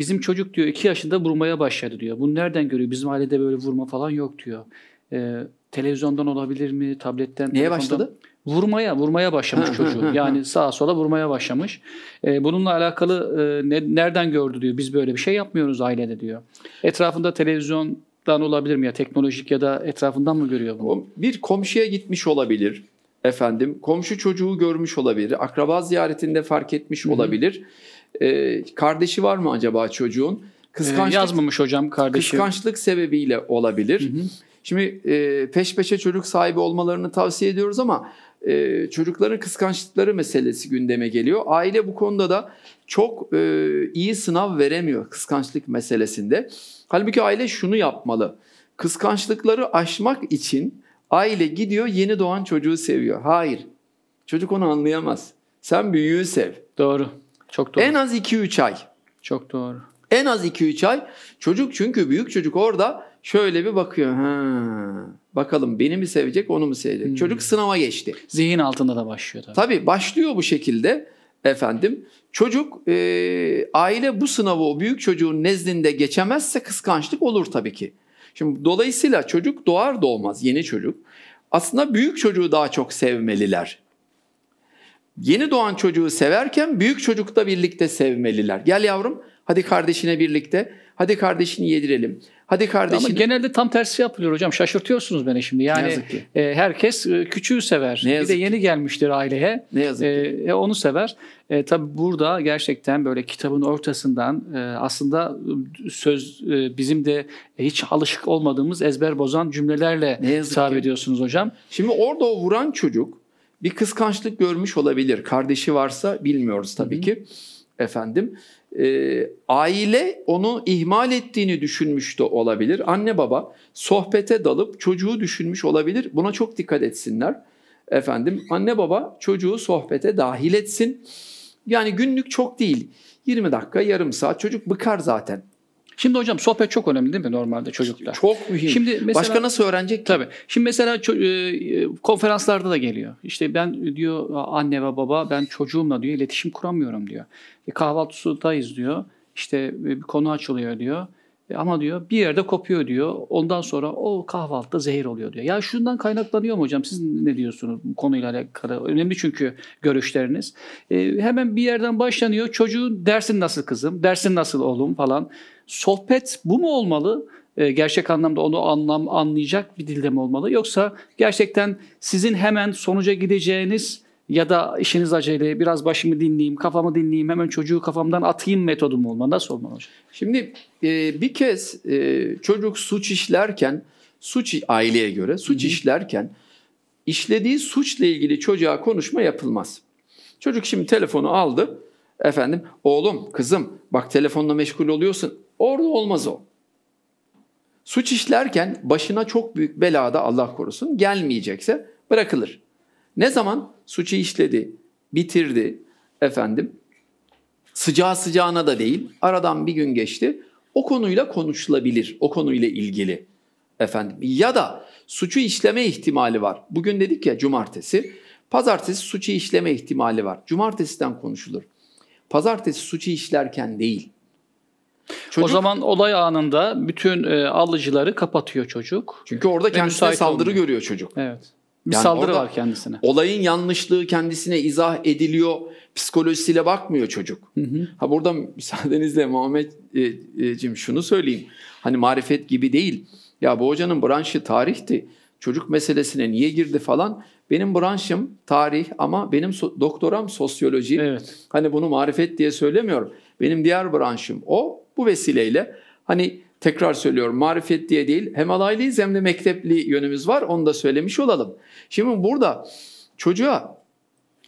Bizim çocuk diyor iki yaşında vurmaya başladı diyor. Bunu nereden görüyor? Bizim ailede böyle vurma falan yok diyor. Ee, televizyondan olabilir mi? Tabletten. Neye başladı? Vurmaya, vurmaya başlamış çocuğu. Yani sağa sola vurmaya başlamış. Ee, bununla alakalı e, ne, nereden gördü diyor. Biz böyle bir şey yapmıyoruz ailede diyor. Etrafında televizyon olabilir mi ya teknolojik ya da etrafından mı görüyor bunu? Bir komşuya gitmiş olabilir efendim. Komşu çocuğu görmüş olabilir. Akraba ziyaretinde fark etmiş Hı-hı. olabilir. E, kardeşi var mı acaba çocuğun? Kıskançlık, ee, yazmamış hocam kardeşi. Kıskançlık sebebiyle olabilir. Hı hı. Şimdi e, peş peşe çocuk sahibi olmalarını tavsiye ediyoruz ama e, çocukların kıskançlıkları meselesi gündeme geliyor. Aile bu konuda da çok e, iyi sınav veremiyor kıskançlık meselesinde. Halbuki aile şunu yapmalı. Kıskançlıkları aşmak için aile gidiyor yeni doğan çocuğu seviyor. Hayır. Çocuk onu anlayamaz. Sen büyüğü sev. Doğru. Çok doğru. En az 2-3 ay. Çok doğru. En az 2-3 ay. Çocuk çünkü büyük çocuk orada şöyle bir bakıyor. Ha, bakalım beni mi sevecek onu mu sevecek? Hmm. Çocuk sınava geçti. Zihin altında da başlıyor tabii. Tabii başlıyor bu şekilde efendim. Çocuk e, aile bu sınavı o büyük çocuğun nezdinde geçemezse kıskançlık olur tabii ki. Şimdi dolayısıyla çocuk doğar doğmaz yeni çocuk. Aslında büyük çocuğu daha çok sevmeliler. Yeni doğan çocuğu severken büyük çocukla birlikte sevmeliler. Gel yavrum hadi kardeşine birlikte hadi kardeşini yedirelim. Hadi kardeşim. Ama genelde tam tersi yapılıyor hocam. Şaşırtıyorsunuz beni şimdi. Yani e, herkes e, küçüğü sever. Ne yazık bir de yeni ki. gelmiştir aileye. Ne yazık e, ki. E, onu sever. E, tabii burada gerçekten böyle kitabın ortasından e, aslında e, söz e, bizim de hiç alışık olmadığımız ezber bozan cümlelerle hitap ediyorsunuz hocam. Şimdi orada o vuran çocuk bir kıskançlık görmüş olabilir. Kardeşi varsa bilmiyoruz tabii Hı-hı. ki efendim. E, aile onu ihmal ettiğini düşünmüş de olabilir. Anne baba sohbete dalıp çocuğu düşünmüş olabilir. Buna çok dikkat etsinler. Efendim anne baba çocuğu sohbete dahil etsin. Yani günlük çok değil. 20 dakika, yarım saat çocuk bıkar zaten. Şimdi hocam sohbet çok önemli değil mi normalde çocuklar? Çok mühim. Şimdi mesela, Başka nasıl öğrenecek ki? Tabii. Şimdi mesela e, e, konferanslarda da geliyor. İşte ben diyor anne ve baba ben çocuğumla diyor iletişim kuramıyorum diyor. E, kahvaltısındayız diyor. İşte bir e, konu açılıyor diyor. E, ama diyor bir yerde kopuyor diyor. Ondan sonra o kahvaltıda zehir oluyor diyor. Ya şundan kaynaklanıyor mu hocam? Siz ne diyorsunuz bu konuyla alakalı? Önemli çünkü görüşleriniz. E, hemen bir yerden başlanıyor. Çocuğun dersin nasıl kızım? Dersin nasıl oğlum falan. Sohbet bu mu olmalı? E, gerçek anlamda onu anlam anlayacak bir dilde mi olmalı? Yoksa gerçekten sizin hemen sonuca gideceğiniz ya da işiniz acele, biraz başımı dinleyeyim, kafamı dinleyeyim, hemen çocuğu kafamdan atayım metodum olmalı. Nasıl olmalı hocam? Şimdi e, bir kez e, çocuk suç işlerken, suç aileye göre suç Hı-hı. işlerken işlediği suçla ilgili çocuğa konuşma yapılmaz. Çocuk şimdi telefonu aldı. Efendim, oğlum, kızım bak telefonla meşgul oluyorsun. Orada olmaz o. Suç işlerken başına çok büyük belada Allah korusun gelmeyecekse bırakılır. Ne zaman suçu işledi, bitirdi efendim. Sıcağı sıcağına da değil, aradan bir gün geçti. O konuyla konuşulabilir, o konuyla ilgili efendim. Ya da suçu işleme ihtimali var. Bugün dedik ya cumartesi. Pazartesi suçu işleme ihtimali var. Cumartesiden konuşulur. Pazartesi suçu işlerken değil. Çocuk, o zaman olay anında bütün e, alıcıları kapatıyor çocuk. Çünkü orada kendisine saldırı olmuyor. görüyor çocuk. Evet. Bir yani saldırı var kendisine. Olayın yanlışlığı kendisine izah ediliyor. Psikolojisiyle bakmıyor çocuk. Hı hı. Ha burada müsaadenizle Muhammedciğim e, şunu söyleyeyim. Hani marifet gibi değil. Ya bu hocanın branşı tarihti. Çocuk meselesine niye girdi falan. Benim branşım tarih ama benim so- doktoram sosyoloji. Evet. Hani bunu marifet diye söylemiyorum. Benim diğer branşım o. Bu vesileyle hani Tekrar söylüyorum marifet diye değil hem alaylı hem de mektepli yönümüz var onu da söylemiş olalım. Şimdi burada çocuğa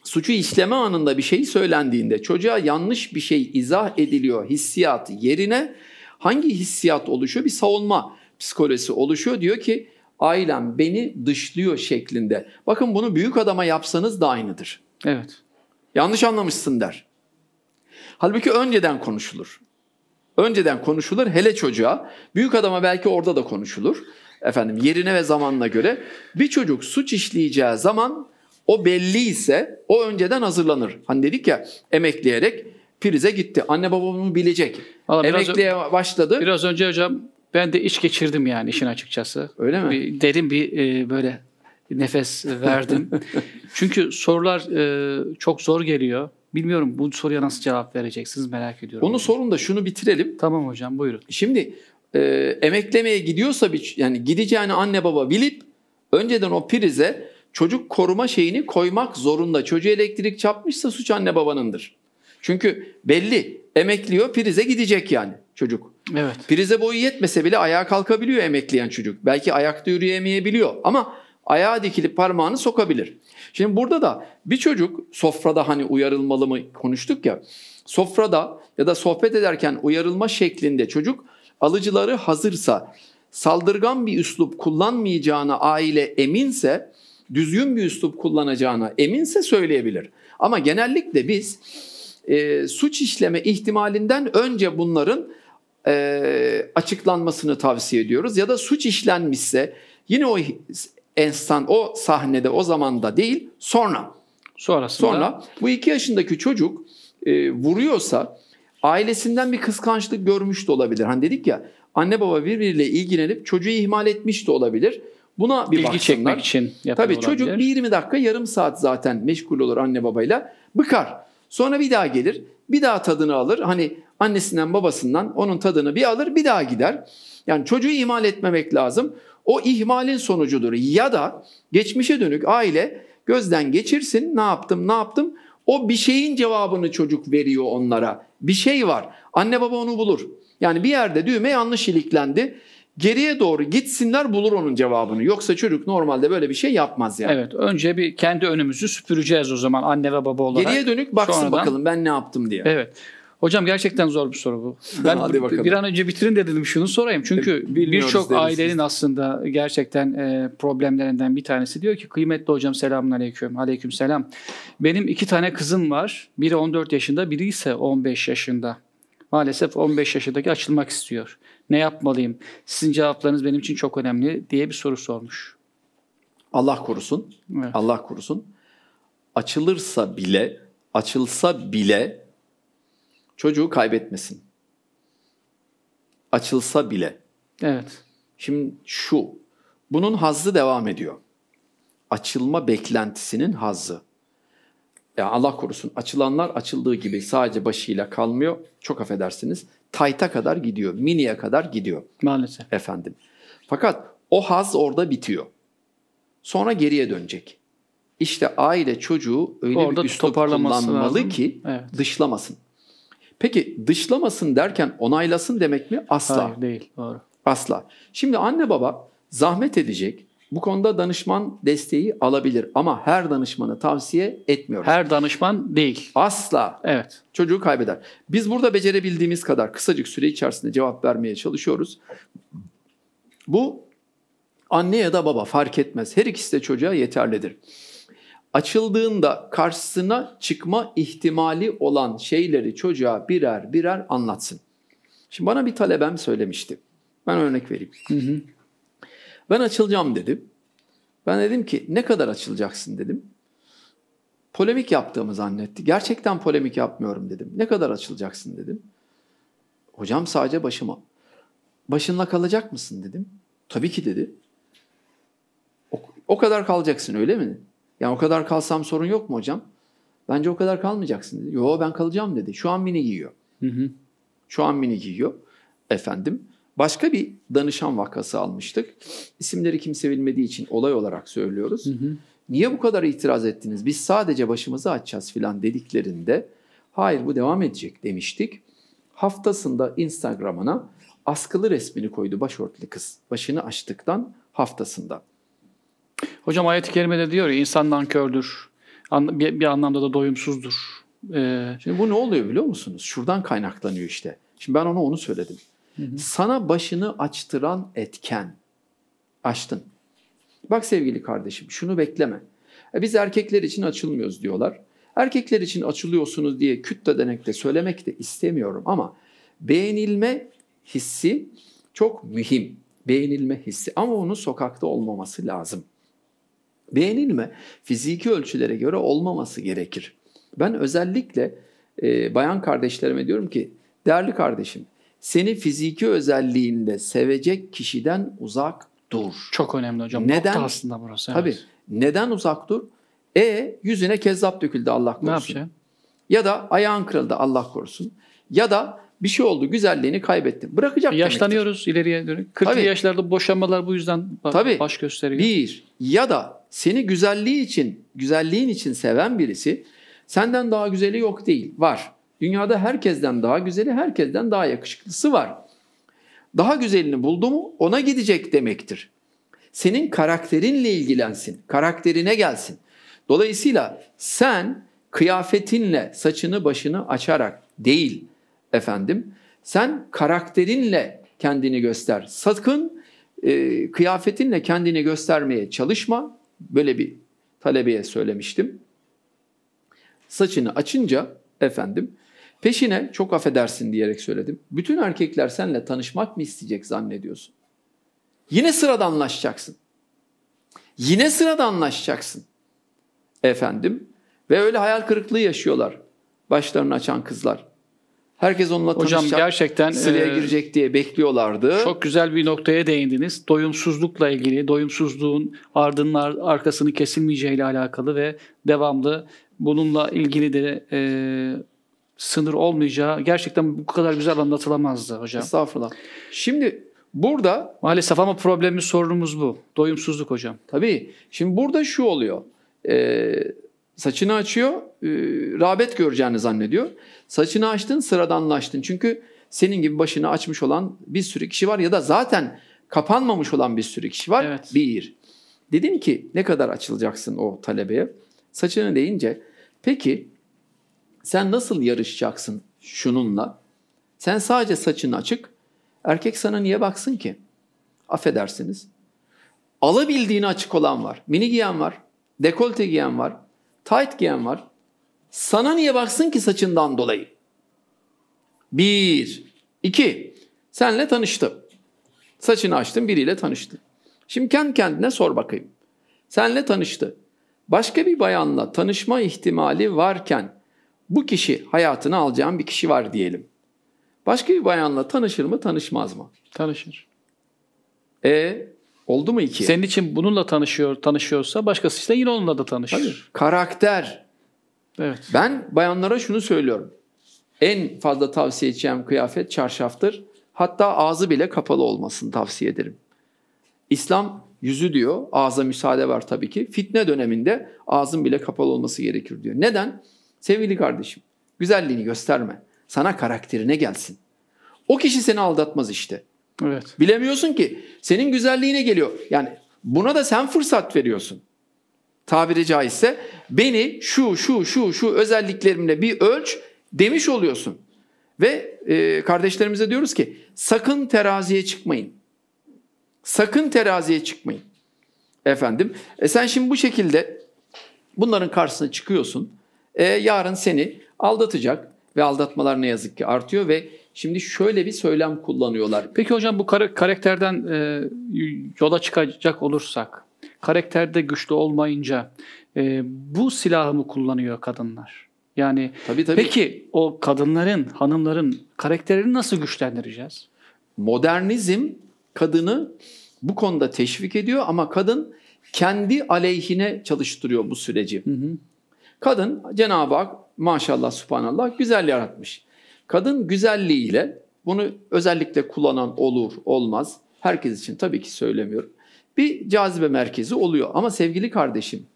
suçu işleme anında bir şey söylendiğinde çocuğa yanlış bir şey izah ediliyor hissiyat yerine hangi hissiyat oluşuyor? Bir savunma psikolojisi oluşuyor. Diyor ki ailem beni dışlıyor şeklinde. Bakın bunu büyük adama yapsanız da aynıdır. Evet. Yanlış anlamışsın der. Halbuki önceden konuşulur. Önceden konuşulur hele çocuğa. Büyük adama belki orada da konuşulur. Efendim yerine ve zamanına göre. Bir çocuk suç işleyeceği zaman o belli ise o önceden hazırlanır. Hani dedik ya emekleyerek prize gitti. Anne babamı bilecek. Vallahi Emekliye biraz, başladı. Biraz önce hocam ben de iş geçirdim yani işin açıkçası. Öyle mi? Bir, derin bir e, böyle nefes verdim. Çünkü sorular e, çok zor geliyor. Bilmiyorum bu soruya nasıl cevap vereceksiniz merak ediyorum. Onu sorun da şunu bitirelim. Tamam hocam buyurun. Şimdi e, emeklemeye gidiyorsa bir, yani gideceğini anne baba bilip önceden o prize çocuk koruma şeyini koymak zorunda. Çocuğu elektrik çarpmışsa suç anne babanındır. Çünkü belli emekliyor prize gidecek yani çocuk. Evet. Prize boyu yetmese bile ayağa kalkabiliyor emekleyen çocuk. Belki ayakta yürüyemeyebiliyor ama ayağa dikilip parmağını sokabilir. Şimdi burada da bir çocuk sofrada hani uyarılmalı mı konuştuk ya. Sofrada ya da sohbet ederken uyarılma şeklinde çocuk alıcıları hazırsa, saldırgan bir üslup kullanmayacağına aile eminse, düzgün bir üslup kullanacağına eminse söyleyebilir. Ama genellikle biz e, suç işleme ihtimalinden önce bunların e, açıklanmasını tavsiye ediyoruz. Ya da suç işlenmişse yine o Enstan o sahnede o zamanda değil sonra. Sonrasında. Sonra bu iki yaşındaki çocuk e, vuruyorsa ailesinden bir kıskançlık görmüş de olabilir. Hani dedik ya anne baba birbiriyle ilgilenip çocuğu ihmal etmiş de olabilir. Buna bir İlgi baksınlar. çekmek için yapan Tabii olabilir. çocuk bir 20 dakika yarım saat zaten meşgul olur anne babayla. Bıkar. Sonra bir daha gelir. Bir daha tadını alır. Hani annesinden babasından onun tadını bir alır bir daha gider. Yani çocuğu ihmal etmemek lazım. O ihmalin sonucudur. Ya da geçmişe dönük aile gözden geçirsin ne yaptım ne yaptım o bir şeyin cevabını çocuk veriyor onlara. Bir şey var. Anne baba onu bulur. Yani bir yerde düğme yanlış iliklendi. Geriye doğru gitsinler bulur onun cevabını. Yoksa çocuk normalde böyle bir şey yapmaz yani. Evet. Önce bir kendi önümüzü süpüreceğiz o zaman anne ve baba olarak. Geriye dönük baksın Sonradan... bakalım ben ne yaptım diye. Evet. Hocam gerçekten zor bir soru bu. Ben Hadi bakalım. bir an önce bitirin dedim şunu sorayım. Çünkü birçok ailenin siz. aslında gerçekten e, problemlerinden bir tanesi diyor ki kıymetli hocam selamun aleyküm. Aleyküm selam. Benim iki tane kızım var. Biri 14 yaşında biri ise 15 yaşında. Maalesef 15 yaşındaki açılmak istiyor. Ne yapmalıyım? Sizin cevaplarınız benim için çok önemli diye bir soru sormuş. Allah korusun. Evet. Allah korusun. Açılırsa bile, açılsa bile çocuğu kaybetmesin. Açılsa bile. Evet. Şimdi şu, bunun hazzı devam ediyor. Açılma beklentisinin hazzı. Ya Allah korusun açılanlar açıldığı gibi sadece başıyla kalmıyor. Çok affedersiniz. Tayta kadar gidiyor. Miniye kadar gidiyor. Maalesef. Efendim. Fakat o haz orada bitiyor. Sonra geriye dönecek. İşte aile çocuğu öyle orada bir üslup kullanmalı lazım. ki evet. dışlamasın. Peki dışlamasın derken onaylasın demek mi? Asla. Hayır değil. Doğru. Asla. Şimdi anne baba zahmet edecek. Bu konuda danışman desteği alabilir ama her danışmanı tavsiye etmiyoruz. Her danışman değil. Asla. Evet. Çocuğu kaybeder. Biz burada becerebildiğimiz kadar kısacık süre içerisinde cevap vermeye çalışıyoruz. Bu anne ya da baba fark etmez. Her ikisi de çocuğa yeterlidir açıldığında karşısına çıkma ihtimali olan şeyleri çocuğa birer birer anlatsın. Şimdi bana bir talebem söylemişti. Ben örnek vereyim. Hı hı. Ben açılacağım dedim. Ben dedim ki ne kadar açılacaksın dedim. Polemik yaptığımı zannetti. Gerçekten polemik yapmıyorum dedim. Ne kadar açılacaksın dedim. Hocam sadece başıma. Başınla kalacak mısın dedim. Tabii ki dedi. O, o kadar kalacaksın öyle mi? Yani o kadar kalsam sorun yok mu hocam? Bence o kadar kalmayacaksın dedi. Yo ben kalacağım dedi. Şu an mini giyiyor. Hı hı. Şu an mini giyiyor. Efendim. Başka bir danışan vakası almıştık. İsimleri kimse bilmediği için olay olarak söylüyoruz. Hı hı. Niye bu kadar itiraz ettiniz? Biz sadece başımızı açacağız filan dediklerinde hayır bu devam edecek demiştik. Haftasında Instagram'ına askılı resmini koydu başörtülü kız. Başını açtıktan haftasında. Hocam ayet-i kerimede diyor ya insan nankördür. Bir, bir anlamda da doyumsuzdur. Ee, Şimdi bu ne oluyor biliyor musunuz? Şuradan kaynaklanıyor işte. Şimdi ben ona onu söyledim. Hı hı. Sana başını açtıran etken. Açtın. Bak sevgili kardeşim şunu bekleme. E biz erkekler için açılmıyoruz diyorlar. Erkekler için açılıyorsunuz diye kütle denekle söylemek de istemiyorum ama beğenilme hissi çok mühim. Beğenilme hissi ama onun sokakta olmaması lazım. Beğenilme fiziki ölçülere göre olmaması gerekir. Ben özellikle e, bayan kardeşlerime diyorum ki değerli kardeşim seni fiziki özelliğinde sevecek kişiden uzak dur. Çok önemli hocam. neden? Nokta aslında burası. Tabii. Neden uzak dur? E yüzüne kezzap döküldü Allah korusun. Ne yapacağım? Ya da ayağın kırıldı Allah korusun. Ya da bir şey oldu, güzelliğini kaybettin. Bırakacak Yaşlanıyoruz demektir. ileriye dönük. 40 Tabii. yaşlarda boşanmalar bu yüzden Tabii. baş gösteriyor. Bir, ya da seni güzelliği için, güzelliğin için seven birisi senden daha güzeli yok değil, var. Dünyada herkesten daha güzeli, herkesten daha yakışıklısı var. Daha güzelini buldu mu ona gidecek demektir. Senin karakterinle ilgilensin, karakterine gelsin. Dolayısıyla sen kıyafetinle saçını başını açarak değil, efendim. Sen karakterinle kendini göster. Sakın e, kıyafetinle kendini göstermeye çalışma. Böyle bir talebeye söylemiştim. Saçını açınca efendim peşine çok affedersin diyerek söyledim. Bütün erkekler seninle tanışmak mı isteyecek zannediyorsun? Yine sıradanlaşacaksın. Yine sıradanlaşacaksın. Efendim ve öyle hayal kırıklığı yaşıyorlar başlarını açan kızlar. Herkes onunla Hocam, tanışacak, gerçekten, sıraya e, girecek diye bekliyorlardı. Çok güzel bir noktaya değindiniz. Doyumsuzlukla ilgili, doyumsuzluğun ardından arkasını kesilmeyeceğiyle alakalı ve devamlı bununla ilgili de e, sınır olmayacağı gerçekten bu kadar güzel anlatılamazdı hocam. Estağfurullah. Şimdi burada... Maalesef ama problemimiz, sorunumuz bu. Doyumsuzluk hocam. Tabii. Şimdi burada şu oluyor. E, saçını açıyor, e, rağbet göreceğini zannediyor. Saçını açtın sıradanlaştın. Çünkü senin gibi başını açmış olan bir sürü kişi var ya da zaten kapanmamış olan bir sürü kişi var. Evet. Bir. Dedim ki ne kadar açılacaksın o talebeye? Saçını deyince peki sen nasıl yarışacaksın şununla? Sen sadece saçını açık. Erkek sana niye baksın ki? Affedersiniz. Alabildiğini açık olan var. Mini giyen var. Dekolte giyen var. Tight giyen var. Sana niye baksın ki saçından dolayı? Bir. iki. Senle tanıştı. Saçını açtın biriyle tanıştı. Şimdi kendi kendine sor bakayım. Senle tanıştı. Başka bir bayanla tanışma ihtimali varken bu kişi hayatını alacağın bir kişi var diyelim. Başka bir bayanla tanışır mı tanışmaz mı? Tanışır. E oldu mu iki? Senin için bununla tanışıyor, tanışıyorsa başkası için yine onunla da tanışır. Hayır. Karakter, Evet. Ben bayanlara şunu söylüyorum. En fazla tavsiye edeceğim kıyafet çarşaftır. Hatta ağzı bile kapalı olmasını tavsiye ederim. İslam yüzü diyor, ağza müsaade var tabii ki. Fitne döneminde ağzın bile kapalı olması gerekir diyor. Neden? Sevgili kardeşim, güzelliğini gösterme. Sana karakterine gelsin. O kişi seni aldatmaz işte. Evet. Bilemiyorsun ki senin güzelliğine geliyor. Yani buna da sen fırsat veriyorsun tabiri caizse beni şu şu şu şu özelliklerimle bir ölç demiş oluyorsun. Ve e, kardeşlerimize diyoruz ki sakın teraziye çıkmayın. Sakın teraziye çıkmayın. Efendim e sen şimdi bu şekilde bunların karşısına çıkıyorsun. E, yarın seni aldatacak ve aldatmalar ne yazık ki artıyor ve şimdi şöyle bir söylem kullanıyorlar. Peki hocam bu kar- karakterden e, yola çıkacak olursak karakterde güçlü olmayınca e, bu silahı mı kullanıyor kadınlar? Yani tabii, tabii. peki o kadınların, hanımların karakterini nasıl güçlendireceğiz? Modernizm kadını bu konuda teşvik ediyor ama kadın kendi aleyhine çalıştırıyor bu süreci. Hı hı. Kadın Cenab-ı Hak maşallah subhanallah güzel yaratmış. Kadın güzelliğiyle bunu özellikle kullanan olur olmaz. Herkes için tabii ki söylemiyorum bir cazibe merkezi oluyor. Ama sevgili kardeşim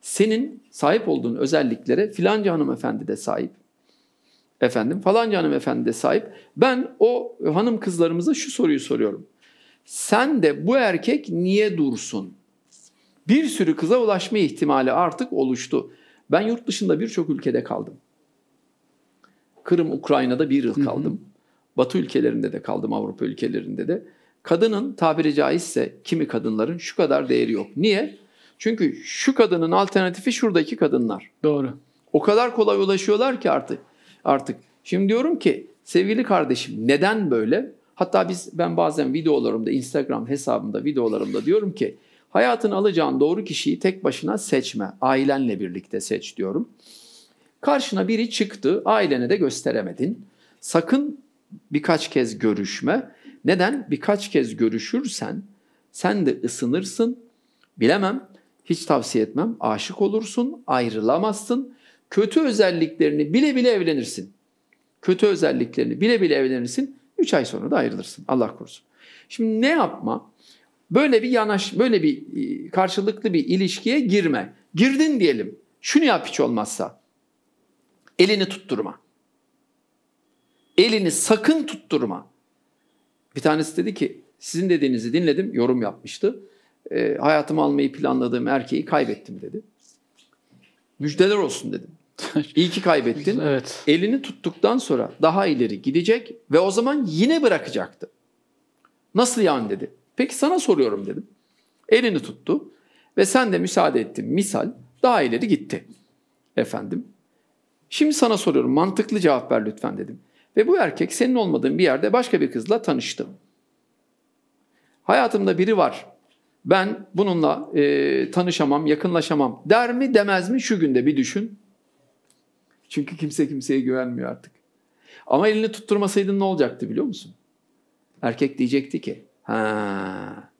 senin sahip olduğun özelliklere filanca hanımefendi de sahip. Efendim falanca hanımefendi de sahip. Ben o hanım kızlarımıza şu soruyu soruyorum. Sen de bu erkek niye dursun? Bir sürü kıza ulaşma ihtimali artık oluştu. Ben yurt dışında birçok ülkede kaldım. Kırım, Ukrayna'da bir yıl kaldım. Hı hı. Batı ülkelerinde de kaldım, Avrupa ülkelerinde de kadının tabiri caizse kimi kadınların şu kadar değeri yok. Niye? Çünkü şu kadının alternatifi şuradaki kadınlar. Doğru. O kadar kolay ulaşıyorlar ki artık. Artık şimdi diyorum ki sevgili kardeşim neden böyle? Hatta biz ben bazen videolarımda Instagram hesabımda videolarımda diyorum ki hayatın alacağın doğru kişiyi tek başına seçme. Ailenle birlikte seç diyorum. Karşına biri çıktı, ailene de gösteremedin. Sakın birkaç kez görüşme. Neden? Birkaç kez görüşürsen sen de ısınırsın. Bilemem, hiç tavsiye etmem. Aşık olursun, ayrılamazsın. Kötü özelliklerini bile bile evlenirsin. Kötü özelliklerini bile bile evlenirsin. 3 ay sonra da ayrılırsın. Allah korusun. Şimdi ne yapma? Böyle bir yanaş, böyle bir e, karşılıklı bir ilişkiye girme. Girdin diyelim. Şunu yap hiç olmazsa. Elini tutturma. Elini sakın tutturma. Bir tanesi dedi ki sizin dediğinizi dinledim, yorum yapmıştı. E, hayatımı almayı planladığım erkeği kaybettim dedi. Müjdeler olsun dedim. İyi ki kaybettin. evet. Elini tuttuktan sonra daha ileri gidecek ve o zaman yine bırakacaktı. Nasıl yani dedi. Peki sana soruyorum dedim. Elini tuttu ve sen de müsaade ettin. Misal daha ileri gitti. Efendim. Şimdi sana soruyorum mantıklı cevap ver lütfen dedim. Ve bu erkek senin olmadığın bir yerde başka bir kızla tanıştı. Hayatımda biri var. Ben bununla e, tanışamam, yakınlaşamam der mi demez mi şu günde bir düşün. Çünkü kimse kimseye güvenmiyor artık. Ama elini tutturmasaydın ne olacaktı biliyor musun? Erkek diyecekti ki, ha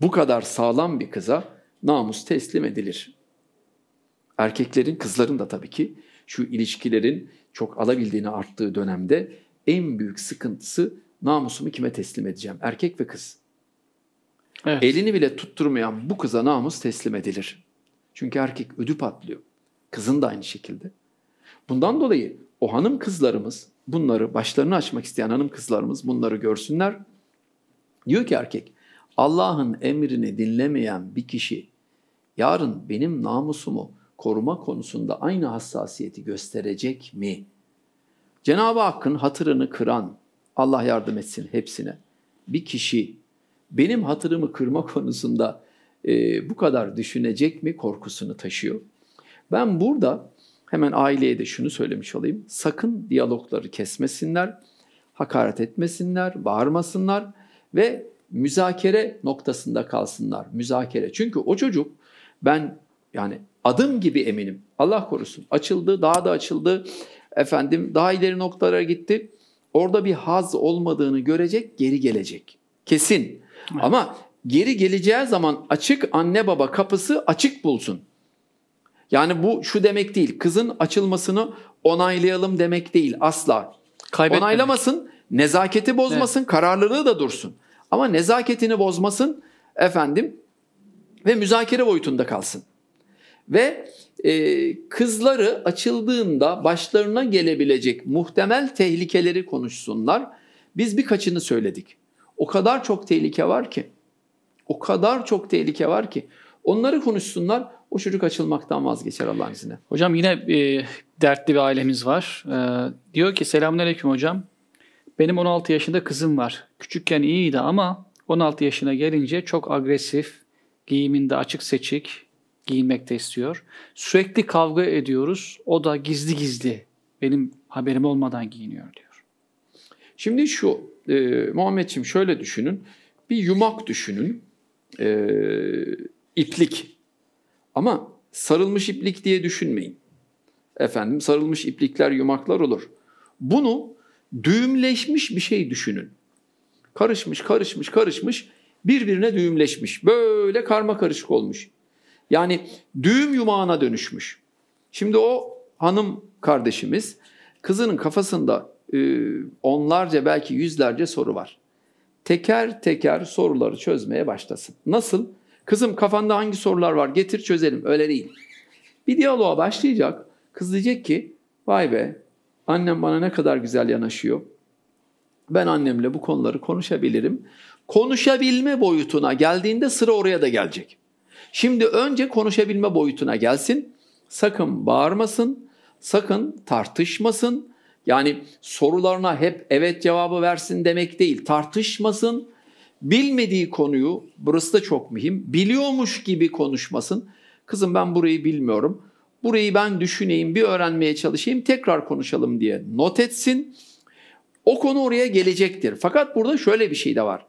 bu kadar sağlam bir kıza namus teslim edilir. Erkeklerin, kızların da tabii ki şu ilişkilerin çok alabildiğini arttığı dönemde en büyük sıkıntısı namusumu kime teslim edeceğim? Erkek ve kız. Evet. Elini bile tutturmayan bu kıza namus teslim edilir. Çünkü erkek ödü patlıyor. Kızın da aynı şekilde. Bundan dolayı o hanım kızlarımız bunları başlarını açmak isteyen hanım kızlarımız bunları görsünler. Diyor ki erkek Allah'ın emrini dinlemeyen bir kişi yarın benim namusumu koruma konusunda aynı hassasiyeti gösterecek mi? Cenab-ı Hakk'ın hatırını kıran, Allah yardım etsin hepsine, bir kişi benim hatırımı kırma konusunda e, bu kadar düşünecek mi korkusunu taşıyor. Ben burada hemen aileye de şunu söylemiş olayım. Sakın diyalogları kesmesinler, hakaret etmesinler, bağırmasınlar ve müzakere noktasında kalsınlar. Müzakere. Çünkü o çocuk ben yani Adım gibi eminim. Allah korusun. Açıldı, daha da açıldı. Efendim daha ileri noktalara gitti. Orada bir haz olmadığını görecek, geri gelecek. Kesin. Evet. Ama geri geleceği zaman açık anne baba kapısı açık bulsun. Yani bu şu demek değil. Kızın açılmasını onaylayalım demek değil asla. Kaybetmemek. Onaylamasın, nezaketi bozmasın, evet. kararlılığı da dursun. Ama nezaketini bozmasın efendim ve müzakere boyutunda kalsın ve e, kızları açıldığında başlarına gelebilecek muhtemel tehlikeleri konuşsunlar. Biz birkaçını söyledik. O kadar çok tehlike var ki, o kadar çok tehlike var ki onları konuşsunlar. O çocuk açılmaktan vazgeçer Allah'ın izniyle. Hocam yine e, dertli bir ailemiz var. E, diyor ki selamünaleyküm hocam. Benim 16 yaşında kızım var. Küçükken iyiydi ama 16 yaşına gelince çok agresif, giyiminde açık seçik, giyinmek de istiyor. Sürekli kavga ediyoruz. O da gizli gizli benim haberim olmadan giyiniyor diyor. Şimdi şu e, Muhammedciğim şöyle düşünün. Bir yumak düşünün. E, iplik. Ama sarılmış iplik diye düşünmeyin. Efendim sarılmış iplikler yumaklar olur. Bunu düğümleşmiş bir şey düşünün. Karışmış, karışmış, karışmış, birbirine düğümleşmiş. Böyle karma karışık olmuş. Yani düğüm yumağına dönüşmüş. Şimdi o hanım kardeşimiz kızının kafasında e, onlarca belki yüzlerce soru var. Teker teker soruları çözmeye başlasın. Nasıl? Kızım kafanda hangi sorular var? Getir çözelim. Öyle değil. Bir diyaloğa başlayacak. Kız diyecek ki vay be annem bana ne kadar güzel yanaşıyor. Ben annemle bu konuları konuşabilirim. Konuşabilme boyutuna geldiğinde sıra oraya da gelecek. Şimdi önce konuşabilme boyutuna gelsin. Sakın bağırmasın, sakın tartışmasın. Yani sorularına hep evet cevabı versin demek değil. Tartışmasın. Bilmediği konuyu, burası da çok mühim, biliyormuş gibi konuşmasın. Kızım ben burayı bilmiyorum. Burayı ben düşüneyim, bir öğrenmeye çalışayım, tekrar konuşalım diye not etsin. O konu oraya gelecektir. Fakat burada şöyle bir şey de var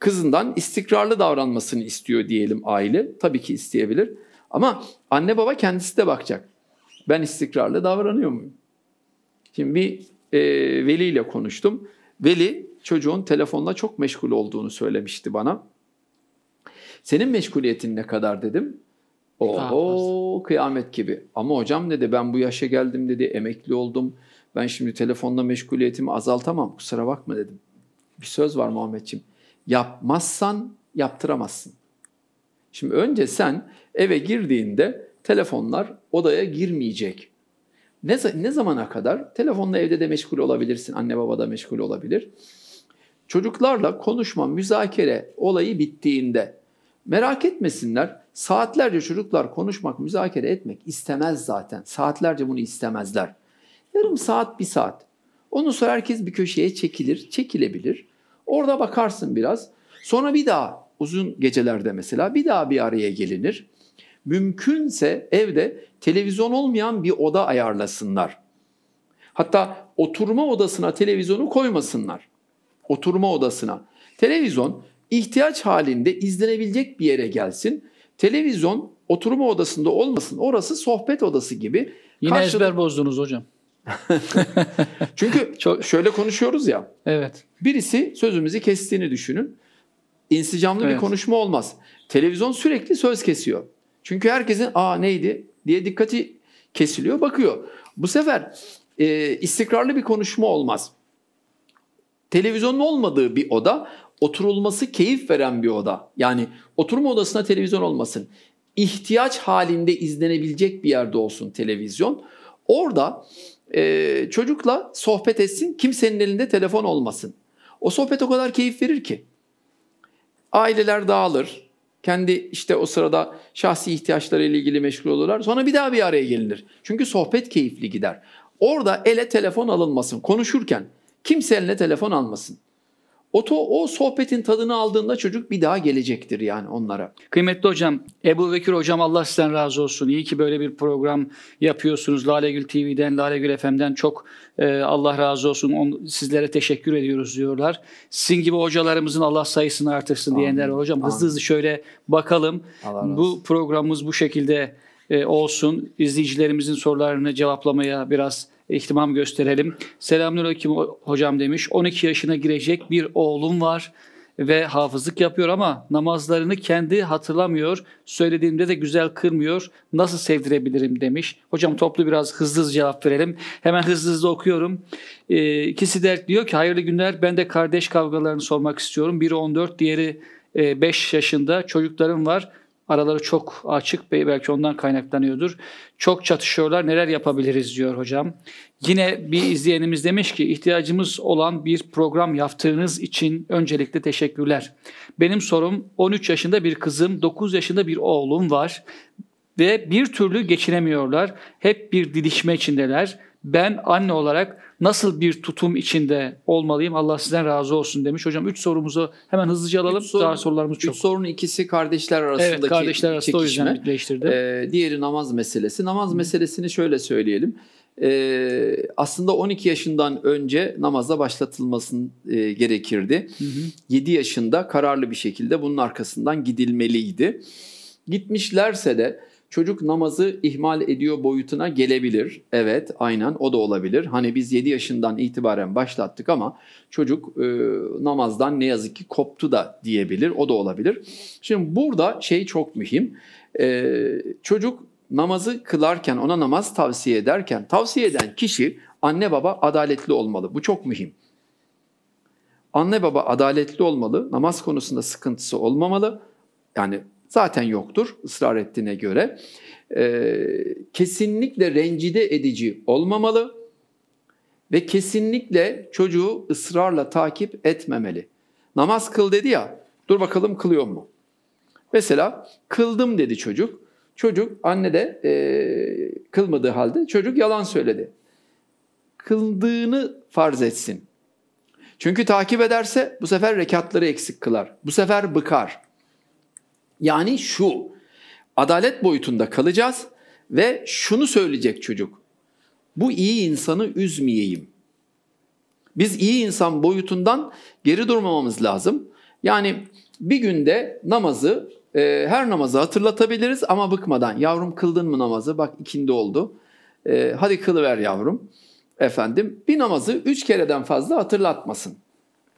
kızından istikrarlı davranmasını istiyor diyelim aile. Tabii ki isteyebilir. Ama anne baba kendisi de bakacak. Ben istikrarlı davranıyor muyum? Şimdi bir e, Veli ile konuştum. Veli çocuğun telefonla çok meşgul olduğunu söylemişti bana. Senin meşguliyetin ne kadar dedim. Oho kıyamet gibi. Ama hocam dedi ben bu yaşa geldim dedi emekli oldum. Ben şimdi telefonla meşguliyetimi azaltamam kusura bakma dedim. Bir söz var Muhammedciğim. Yapmazsan yaptıramazsın. Şimdi önce sen eve girdiğinde telefonlar odaya girmeyecek. Ne, ne zamana kadar? Telefonla evde de meşgul olabilirsin, anne baba da meşgul olabilir. Çocuklarla konuşma, müzakere olayı bittiğinde merak etmesinler. Saatlerce çocuklar konuşmak, müzakere etmek istemez zaten. Saatlerce bunu istemezler. Yarım saat, bir saat. Ondan sonra herkes bir köşeye çekilir, çekilebilir. Orada bakarsın biraz. Sonra bir daha uzun gecelerde mesela bir daha bir araya gelinir. Mümkünse evde televizyon olmayan bir oda ayarlasınlar. Hatta oturma odasına televizyonu koymasınlar. Oturma odasına. Televizyon ihtiyaç halinde izlenebilecek bir yere gelsin. Televizyon oturma odasında olmasın. Orası sohbet odası gibi. Yine Karşılık... ezber bozdunuz hocam. Çünkü Çok... şöyle konuşuyoruz ya. Evet. Birisi sözümüzü kestiğini düşünün. İnsicamlı evet. bir konuşma olmaz. Televizyon sürekli söz kesiyor. Çünkü herkesin aa neydi diye dikkati kesiliyor, bakıyor. Bu sefer e, istikrarlı bir konuşma olmaz. Televizyonun olmadığı bir oda oturulması keyif veren bir oda. Yani oturma odasına televizyon olmasın. İhtiyaç halinde izlenebilecek bir yerde olsun televizyon. Orada e, çocukla sohbet etsin, kimsenin elinde telefon olmasın. O sohbet o kadar keyif verir ki. Aileler dağılır, kendi işte o sırada şahsi ihtiyaçları ile ilgili meşgul olurlar. Sonra bir daha bir araya gelinir. Çünkü sohbet keyifli gider. Orada ele telefon alınmasın. Konuşurken kimse eline telefon almasın. O, to, o sohbetin tadını aldığında çocuk bir daha gelecektir yani onlara. Kıymetli hocam, Ebu Bekir hocam Allah sizden razı olsun. İyi ki böyle bir program yapıyorsunuz. Lalegül TV'den, Lalegül FM'den çok e, Allah razı olsun. On, sizlere teşekkür ediyoruz diyorlar. Sizin gibi hocalarımızın Allah sayısını artırsın Amin. diyenler Hocam Amin. hızlı hızlı şöyle bakalım. Bu programımız bu şekilde e, olsun. İzleyicilerimizin sorularını cevaplamaya biraz ihtimam gösterelim. Selamünaleyküm hocam demiş. 12 yaşına girecek bir oğlum var ve hafızlık yapıyor ama namazlarını kendi hatırlamıyor. Söylediğimde de güzel kırmıyor. Nasıl sevdirebilirim demiş. Hocam toplu biraz hızlı hızlı cevap verelim. Hemen hızlı hızlı okuyorum. Ee, ikisi dert diyor ki hayırlı günler ben de kardeş kavgalarını sormak istiyorum. Biri 14 diğeri 5 e, yaşında çocuklarım var. Araları çok açık belki ondan kaynaklanıyordur. Çok çatışıyorlar neler yapabiliriz diyor hocam. Yine bir izleyenimiz demiş ki ihtiyacımız olan bir program yaptığınız için öncelikle teşekkürler. Benim sorum 13 yaşında bir kızım, 9 yaşında bir oğlum var ve bir türlü geçinemiyorlar. Hep bir didişme içindeler. Ben anne olarak nasıl bir tutum içinde olmalıyım? Allah sizden razı olsun demiş. Hocam üç sorumuzu hemen hızlıca alalım. sorun, Daha sorularımız çok. 3 sorunun ikisi kardeşler arasındaki evet, kardeşler arasında çekişme. o yüzden birleştirdi. Ee, diğeri namaz meselesi. Namaz Hı. meselesini şöyle söyleyelim. Ee, aslında 12 yaşından önce namaza başlatılması e, gerekirdi. Hı hı. 7 yaşında kararlı bir şekilde bunun arkasından gidilmeliydi. Gitmişlerse de çocuk namazı ihmal ediyor boyutuna gelebilir. Evet aynen o da olabilir. Hani biz 7 yaşından itibaren başlattık ama çocuk e, namazdan ne yazık ki koptu da diyebilir. O da olabilir. Şimdi burada şey çok mühim. E, çocuk namazı kılarken ona namaz tavsiye ederken tavsiye eden kişi anne baba adaletli olmalı. Bu çok mühim. Anne baba adaletli olmalı, namaz konusunda sıkıntısı olmamalı. Yani zaten yoktur ısrar ettiğine göre. E, kesinlikle rencide edici olmamalı ve kesinlikle çocuğu ısrarla takip etmemeli. Namaz kıl dedi ya, dur bakalım kılıyor mu? Mesela kıldım dedi çocuk. Çocuk anne de e, kılmadığı halde çocuk yalan söyledi. Kıldığını farz etsin. Çünkü takip ederse bu sefer rekatları eksik kılar. Bu sefer bıkar. Yani şu, adalet boyutunda kalacağız ve şunu söyleyecek çocuk. Bu iyi insanı üzmeyeyim. Biz iyi insan boyutundan geri durmamamız lazım. Yani bir günde namazı e, her namazı hatırlatabiliriz ama bıkmadan. Yavrum kıldın mı namazı? Bak ikindi oldu. E, hadi kılıver yavrum. Efendim bir namazı üç kereden fazla hatırlatmasın.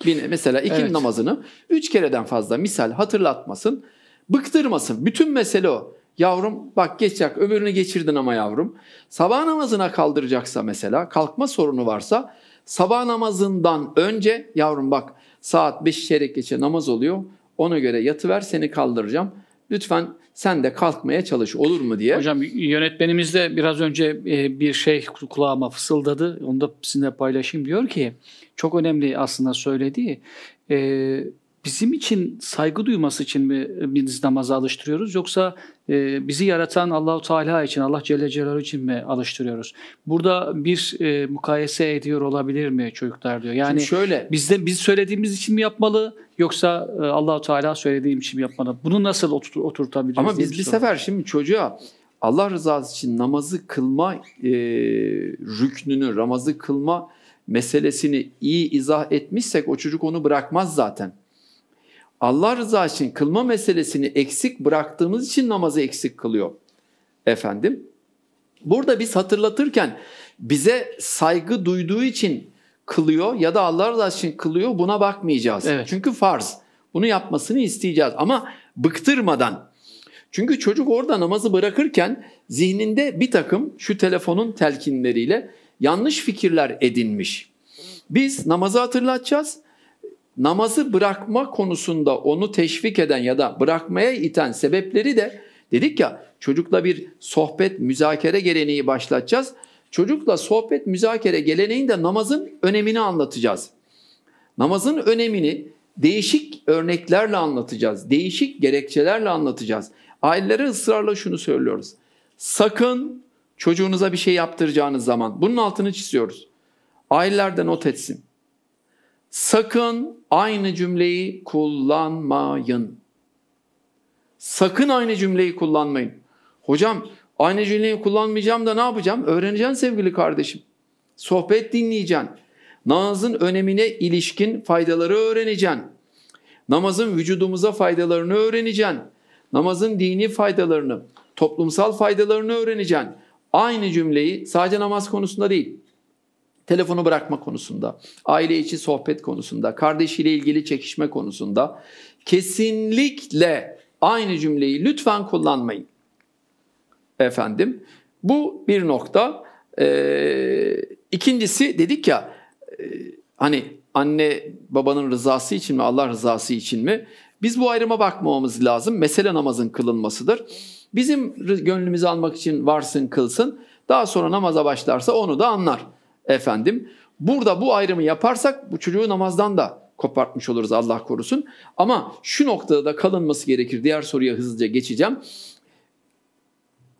Bir, mesela ikin evet. namazını üç kereden fazla misal hatırlatmasın. Bıktırmasın. Bütün mesele o. Yavrum bak geçecek öbürünü geçirdin ama yavrum. Sabah namazına kaldıracaksa mesela kalkma sorunu varsa sabah namazından önce yavrum bak saat 5 çeyrek geçe namaz oluyor. Ona göre yatıver seni kaldıracağım. Lütfen sen de kalkmaya çalış olur mu diye. Hocam yönetmenimiz de biraz önce e, bir şey kulağıma fısıldadı. Onu da sizinle paylaşayım. Diyor ki çok önemli aslında söylediği. E, bizim için saygı duyması için mi biz namaza alıştırıyoruz yoksa e, bizi yaratan Allahu Teala için Allah Celle Celaluhu için mi alıştırıyoruz? Burada bir e, mukayese ediyor olabilir mi çocuklar diyor. Yani Şimdi şöyle bizde biz söylediğimiz için mi yapmalı yoksa e, Allahu Teala söylediğim için mi yapmalı? Bunu nasıl otur, oturtabiliriz? Ama biz bir sefer şimdi çocuğa Allah rızası için namazı kılma e, rüknünü, namazı kılma meselesini iyi izah etmişsek o çocuk onu bırakmaz zaten. Allah rızası için kılma meselesini eksik bıraktığımız için namazı eksik kılıyor efendim. Burada biz hatırlatırken bize saygı duyduğu için kılıyor ya da Allah rızası için kılıyor buna bakmayacağız. Evet. Çünkü farz. Bunu yapmasını isteyeceğiz ama bıktırmadan. Çünkü çocuk orada namazı bırakırken zihninde bir takım şu telefonun telkinleriyle yanlış fikirler edinmiş. Biz namazı hatırlatacağız namazı bırakma konusunda onu teşvik eden ya da bırakmaya iten sebepleri de dedik ya çocukla bir sohbet müzakere geleneği başlatacağız. Çocukla sohbet müzakere geleneğinde namazın önemini anlatacağız. Namazın önemini değişik örneklerle anlatacağız. Değişik gerekçelerle anlatacağız. Ailelere ısrarla şunu söylüyoruz. Sakın çocuğunuza bir şey yaptıracağınız zaman bunun altını çiziyoruz. Aileler de not etsin. Sakın aynı cümleyi kullanmayın. Sakın aynı cümleyi kullanmayın. Hocam aynı cümleyi kullanmayacağım da ne yapacağım? Öğreneceksin sevgili kardeşim. Sohbet dinleyeceksin. Namazın önemine ilişkin faydaları öğreneceksin. Namazın vücudumuza faydalarını öğreneceksin. Namazın dini faydalarını, toplumsal faydalarını öğreneceksin. Aynı cümleyi sadece namaz konusunda değil, telefonu bırakma konusunda, aile içi sohbet konusunda, kardeşiyle ilgili çekişme konusunda kesinlikle aynı cümleyi lütfen kullanmayın. Efendim bu bir nokta. Ee, ikincisi dedik ya e, hani anne babanın rızası için mi Allah rızası için mi? Biz bu ayrıma bakmamamız lazım. Mesele namazın kılınmasıdır. Bizim gönlümüzü almak için varsın kılsın. Daha sonra namaza başlarsa onu da anlar efendim. Burada bu ayrımı yaparsak bu çocuğu namazdan da kopartmış oluruz Allah korusun. Ama şu noktada da kalınması gerekir. Diğer soruya hızlıca geçeceğim.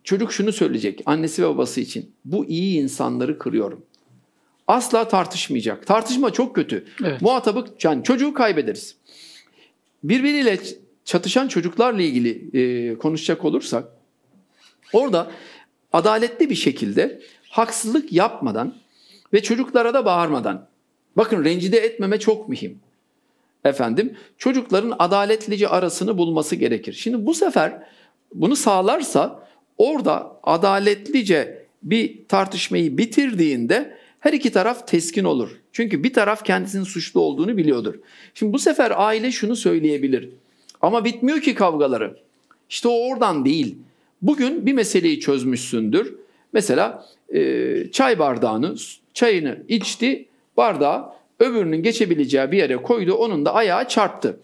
Çocuk şunu söyleyecek annesi ve babası için. Bu iyi insanları kırıyorum. Asla tartışmayacak. Tartışma çok kötü. Evet. Muhatabı yani çocuğu kaybederiz. Birbiriyle çatışan çocuklarla ilgili e, konuşacak olursak orada adaletli bir şekilde haksızlık yapmadan ve çocuklara da bağırmadan. Bakın rencide etmeme çok mühim. Efendim çocukların adaletlice arasını bulması gerekir. Şimdi bu sefer bunu sağlarsa orada adaletlice bir tartışmayı bitirdiğinde her iki taraf teskin olur. Çünkü bir taraf kendisinin suçlu olduğunu biliyordur. Şimdi bu sefer aile şunu söyleyebilir. Ama bitmiyor ki kavgaları. İşte o oradan değil. Bugün bir meseleyi çözmüşsündür. Mesela e, çay bardağını çayını içti, bardağı öbürünün geçebileceği bir yere koydu, onun da ayağı çarptı.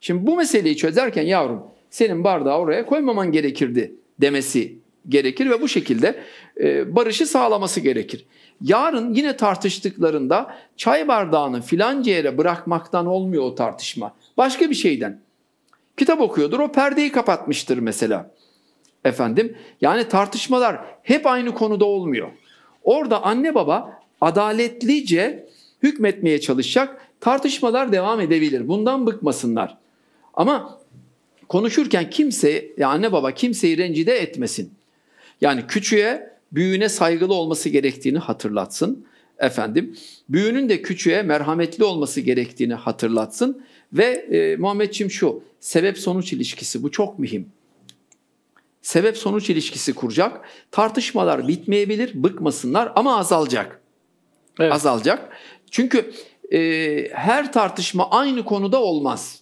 Şimdi bu meseleyi çözerken yavrum senin bardağı oraya koymaman gerekirdi demesi gerekir ve bu şekilde e, barışı sağlaması gerekir. Yarın yine tartıştıklarında çay bardağını filanca yere bırakmaktan olmuyor o tartışma. Başka bir şeyden. Kitap okuyordur o perdeyi kapatmıştır mesela. Efendim yani tartışmalar hep aynı konuda olmuyor. Orada anne baba adaletlice hükmetmeye çalışacak. Tartışmalar devam edebilir. Bundan bıkmasınlar. Ama konuşurken kimse, ya anne baba kimseyi rencide etmesin. Yani küçüğe, büyüğüne saygılı olması gerektiğini hatırlatsın. Efendim, büyüğünün de küçüğe merhametli olması gerektiğini hatırlatsın. Ve e, Muhammedciğim şu, sebep sonuç ilişkisi bu çok mühim. Sebep sonuç ilişkisi kuracak. Tartışmalar bitmeyebilir, bıkmasınlar ama azalacak. Evet. Azalacak. Çünkü e, her tartışma aynı konuda olmaz.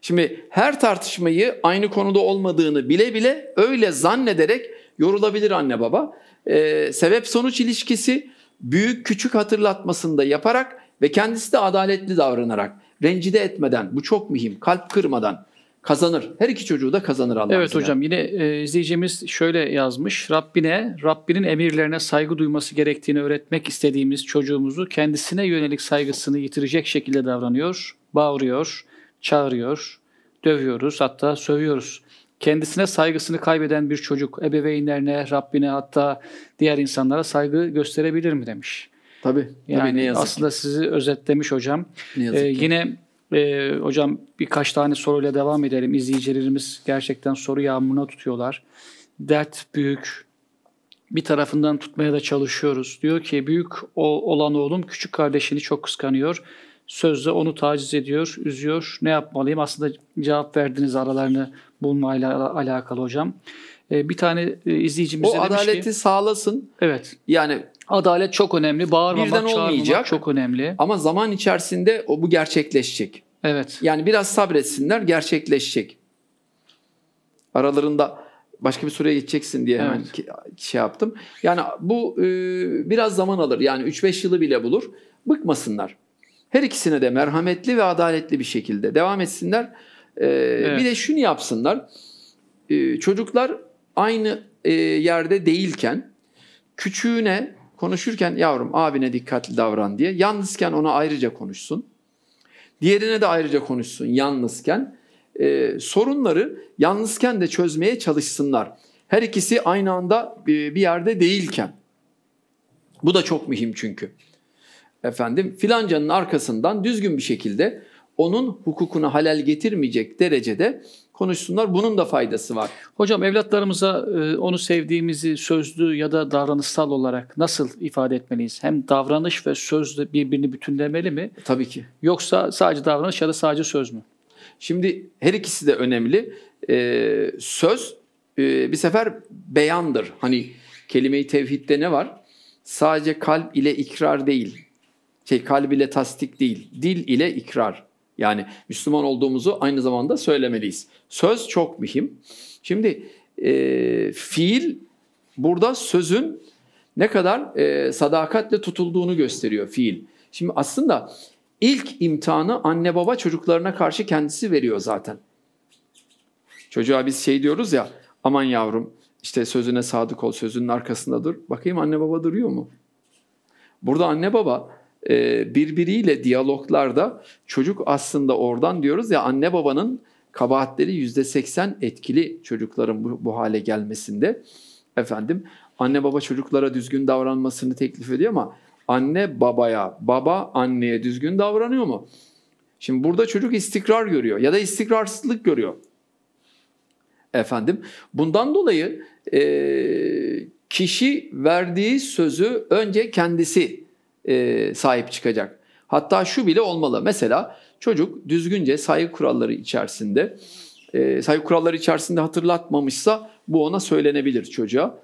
Şimdi her tartışmayı aynı konuda olmadığını bile bile öyle zannederek yorulabilir anne baba. E, sebep sonuç ilişkisi büyük küçük hatırlatmasında yaparak ve kendisi de adaletli davranarak, rencide etmeden, bu çok mühim, kalp kırmadan kazanır. Her iki çocuğu da kazanır Allah. Evet hocam yine e, izleyicimiz şöyle yazmış. Rabbine, Rabbinin emirlerine saygı duyması gerektiğini öğretmek istediğimiz çocuğumuzu kendisine yönelik saygısını yitirecek şekilde davranıyor, bağırıyor, çağırıyor, dövüyoruz hatta sövüyoruz. Kendisine saygısını kaybeden bir çocuk ebeveynlerine, Rabbine hatta diğer insanlara saygı gösterebilir mi demiş. Tabii. Yani tabii ne yazık aslında ki. sizi özetlemiş hocam. Ne yazık ee, ki. Yine e, hocam birkaç tane soruyla devam edelim. İzleyicilerimiz gerçekten soru yağmuruna tutuyorlar. Dert büyük. Bir tarafından tutmaya da çalışıyoruz. Diyor ki büyük olan oğlum küçük kardeşini çok kıskanıyor. Sözle onu taciz ediyor, üzüyor. Ne yapmalıyım? Aslında cevap verdiniz aralarını bulmayla alakalı hocam. Ee, bir tane e, izleyicimiz o demiş ki... O adaleti sağlasın. Evet. Yani Adalet çok önemli. Bağırmamak, Birden olmayacak. çok önemli. Ama zaman içerisinde o bu gerçekleşecek. Evet. Yani biraz sabretsinler gerçekleşecek. Aralarında başka bir süreye geçeceksin diye hemen evet. şey yaptım. Yani bu e, biraz zaman alır. Yani 3-5 yılı bile bulur. Bıkmasınlar. Her ikisine de merhametli ve adaletli bir şekilde devam etsinler. E, evet. Bir de şunu yapsınlar. E, çocuklar aynı e, yerde değilken küçüğüne konuşurken yavrum abine dikkatli davran diye. Yalnızken ona ayrıca konuşsun. Diğerine de ayrıca konuşsun yalnızken. Ee, sorunları yalnızken de çözmeye çalışsınlar. Her ikisi aynı anda e, bir yerde değilken. Bu da çok mühim çünkü. Efendim filancanın arkasından düzgün bir şekilde onun hukukunu halel getirmeyecek derecede konuşsunlar. Bunun da faydası var. Hocam evlatlarımıza e, onu sevdiğimizi sözlü ya da davranışsal olarak nasıl ifade etmeliyiz? Hem davranış ve söz birbirini bütünlemeli mi? E, tabii ki. Yoksa sadece davranış ya da sadece söz mü? Şimdi her ikisi de önemli. Ee, söz e, bir sefer beyandır. Hani kelime-i tevhidde ne var? Sadece kalp ile ikrar değil. Şey kalb ile tasdik değil. Dil ile ikrar. Yani Müslüman olduğumuzu aynı zamanda söylemeliyiz. Söz çok mühim. Şimdi e, fiil burada sözün ne kadar e, sadakatle tutulduğunu gösteriyor fiil. Şimdi aslında ilk imtihanı anne baba çocuklarına karşı kendisi veriyor zaten. Çocuğa biz şey diyoruz ya aman yavrum işte sözüne sadık ol sözünün arkasında dur. Bakayım anne baba duruyor mu? Burada anne baba ee, birbiriyle diyaloglarda çocuk aslında oradan diyoruz ya anne babanın kabahatleri yüzde seksen etkili çocukların bu, bu hale gelmesinde. Efendim anne baba çocuklara düzgün davranmasını teklif ediyor ama anne babaya, baba anneye düzgün davranıyor mu? Şimdi burada çocuk istikrar görüyor ya da istikrarsızlık görüyor. Efendim bundan dolayı e, kişi verdiği sözü önce kendisi e, sahip çıkacak. Hatta şu bile olmalı. Mesela çocuk düzgünce saygı kuralları içerisinde, e, saygı kuralları içerisinde hatırlatmamışsa bu ona söylenebilir çocuğa.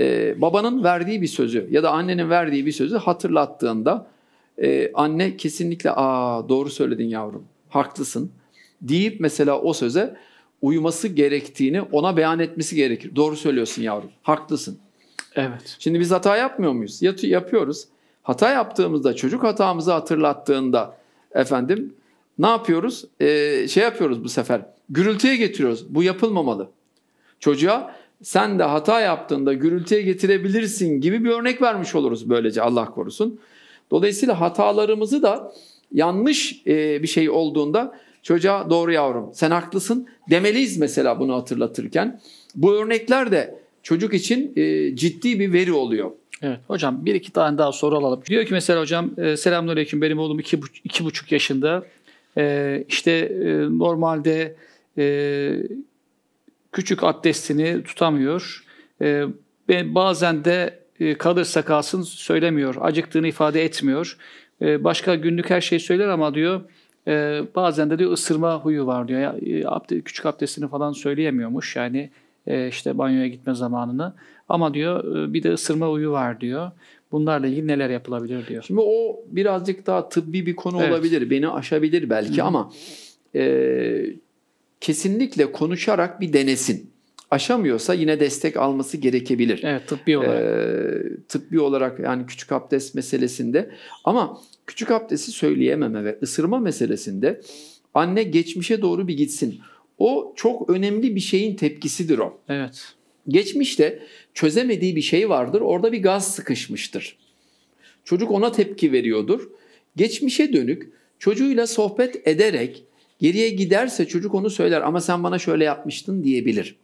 E, babanın verdiği bir sözü ya da annenin verdiği bir sözü hatırlattığında e, anne kesinlikle aa doğru söyledin yavrum, haklısın deyip mesela o söze uyması gerektiğini ona beyan etmesi gerekir. Doğru söylüyorsun yavrum, haklısın. Evet. Şimdi biz hata yapmıyor muyuz? Yat- yapıyoruz hata yaptığımızda, çocuk hatamızı hatırlattığında efendim ne yapıyoruz? Ee, şey yapıyoruz bu sefer. Gürültüye getiriyoruz. Bu yapılmamalı. Çocuğa sen de hata yaptığında gürültüye getirebilirsin gibi bir örnek vermiş oluruz böylece Allah korusun. Dolayısıyla hatalarımızı da yanlış e, bir şey olduğunda çocuğa doğru yavrum sen haklısın demeliyiz mesela bunu hatırlatırken. Bu örnekler de çocuk için e, ciddi bir veri oluyor. Evet. Hocam bir iki tane daha soru alalım. Diyor ki mesela hocam e, selamünaleyküm benim oğlum iki, buç- iki buçuk yaşında. E, işte e, normalde e, küçük abdestini tutamıyor. E, ve bazen de e, kalırsa kalsın söylemiyor. Acıktığını ifade etmiyor. E, başka günlük her şeyi söyler ama diyor e, bazen de diyor ısırma huyu var diyor. Ya, e, abd- küçük abdestini falan söyleyemiyormuş. Yani e, işte banyoya gitme zamanını. Ama diyor e, bir de ısırma uyu var diyor. Bunlarla ilgili neler yapılabilir diyor. Şimdi o birazcık daha tıbbi bir konu evet. olabilir. Beni aşabilir belki Hı. ama e, kesinlikle konuşarak bir denesin. Aşamıyorsa yine destek alması gerekebilir. Evet tıbbi olarak. E, tıbbi olarak yani küçük abdest meselesinde ama küçük abdesti söyleyememe ve ısırma meselesinde anne geçmişe doğru bir gitsin. O çok önemli bir şeyin tepkisidir o. Evet. Geçmişte çözemediği bir şey vardır. Orada bir gaz sıkışmıştır. Çocuk ona tepki veriyordur. Geçmişe dönük çocuğuyla sohbet ederek geriye giderse çocuk onu söyler ama sen bana şöyle yapmıştın diyebilir.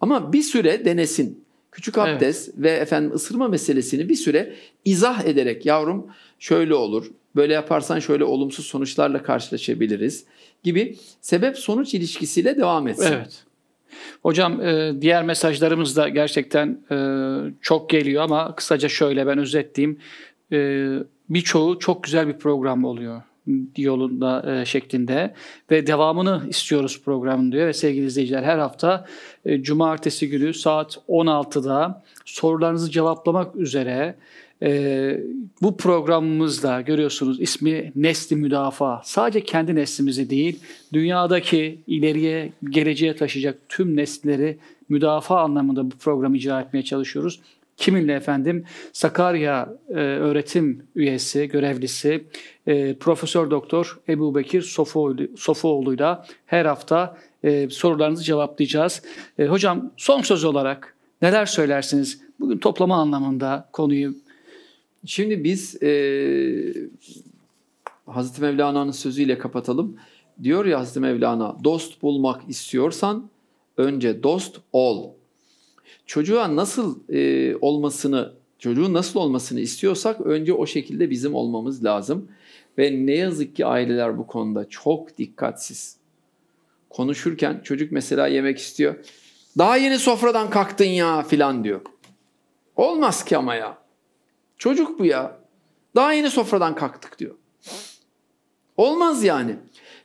Ama bir süre denesin. Küçük abdest evet. ve efendim ısırma meselesini bir süre izah ederek yavrum şöyle olur, böyle yaparsan şöyle olumsuz sonuçlarla karşılaşabiliriz gibi sebep sonuç ilişkisiyle devam etsin. Evet. Hocam e, diğer mesajlarımız da gerçekten e, çok geliyor ama kısaca şöyle ben özetleyeyim. E, birçoğu çok güzel bir program oluyor yolunda şeklinde ve devamını istiyoruz programın diyor ve sevgili izleyiciler her hafta e, cumartesi günü saat 16'da sorularınızı cevaplamak üzere ee, bu programımızda görüyorsunuz ismi Nesli Müdafaa. Sadece kendi neslimizi değil, dünyadaki ileriye, geleceğe taşıyacak tüm neslileri müdafaa anlamında bu programı icra etmeye çalışıyoruz. Kiminle efendim? Sakarya e, öğretim üyesi, görevlisi e, Profesör Doktor Ebu Bekir Sofuoğlu, Sofuoğlu'yla her hafta e, sorularınızı cevaplayacağız. E, hocam son söz olarak neler söylersiniz? Bugün toplama anlamında konuyu Şimdi biz e, Hazreti Mevlana'nın sözüyle kapatalım. Diyor ya Hazreti Mevlana dost bulmak istiyorsan önce dost ol. Çocuğa nasıl e, olmasını, çocuğun nasıl olmasını istiyorsak önce o şekilde bizim olmamız lazım. Ve ne yazık ki aileler bu konuda çok dikkatsiz. Konuşurken çocuk mesela yemek istiyor. Daha yeni sofradan kalktın ya filan diyor. Olmaz ki ama ya. Çocuk bu ya. Daha yeni sofradan kalktık diyor. Olmaz yani.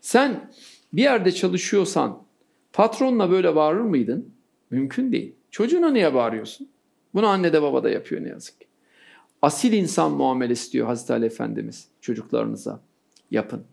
Sen bir yerde çalışıyorsan patronla böyle bağırır mıydın? Mümkün değil. Çocuğuna niye bağırıyorsun? Bunu anne de baba da yapıyor ne yazık ki. Asil insan muamelesi diyor Hazreti Ali Efendimiz çocuklarınıza yapın.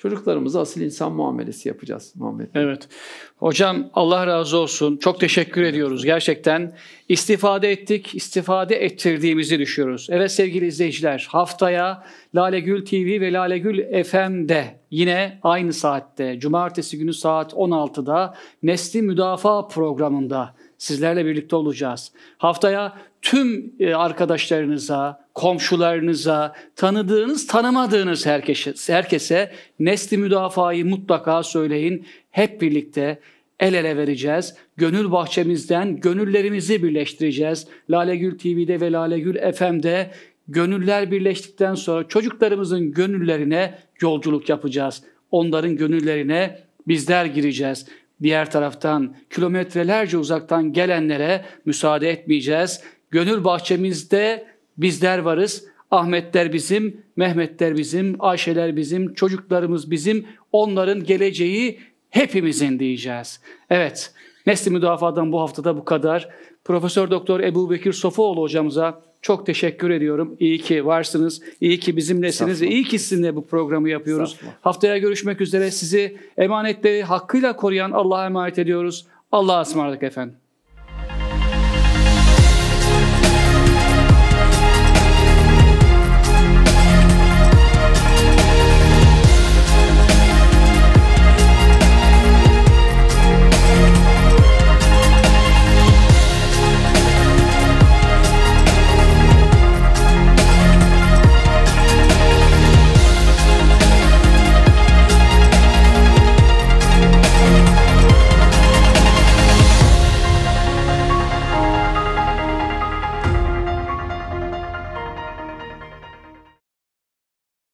Çocuklarımıza asil insan muamelesi yapacağız Muhammed. Evet. Hocam Allah razı olsun. Çok teşekkür ediyoruz. Gerçekten istifade ettik, istifade ettirdiğimizi düşünüyoruz. Evet sevgili izleyiciler haftaya Lale Gül TV ve Lale Gül FM'de yine aynı saatte Cumartesi günü saat 16'da Nesli Müdafaa programında sizlerle birlikte olacağız. Haftaya tüm e, arkadaşlarınıza, komşularınıza, tanıdığınız, tanımadığınız herkese, herkese nesli müdafayı mutlaka söyleyin. Hep birlikte el ele vereceğiz. Gönül bahçemizden gönüllerimizi birleştireceğiz. Lale Gül TV'de ve Lale Gül FM'de gönüller birleştikten sonra çocuklarımızın gönüllerine yolculuk yapacağız. Onların gönüllerine bizler gireceğiz diğer taraftan kilometrelerce uzaktan gelenlere müsaade etmeyeceğiz. Gönül bahçemizde bizler varız. Ahmetler bizim, Mehmetler bizim, Ayşeler bizim, çocuklarımız bizim. Onların geleceği hepimizin diyeceğiz. Evet, Nesli müdafaadan bu haftada bu kadar. Profesör Doktor Ebu Bekir Sofuoğlu hocamıza çok teşekkür ediyorum. İyi ki varsınız. İyi ki bizimlesiniz İyi ki sizinle bu programı yapıyoruz. Haftaya görüşmek üzere. Sizi emanetle hakkıyla koruyan Allah'a emanet ediyoruz. Allah'a ısmarladık efendim.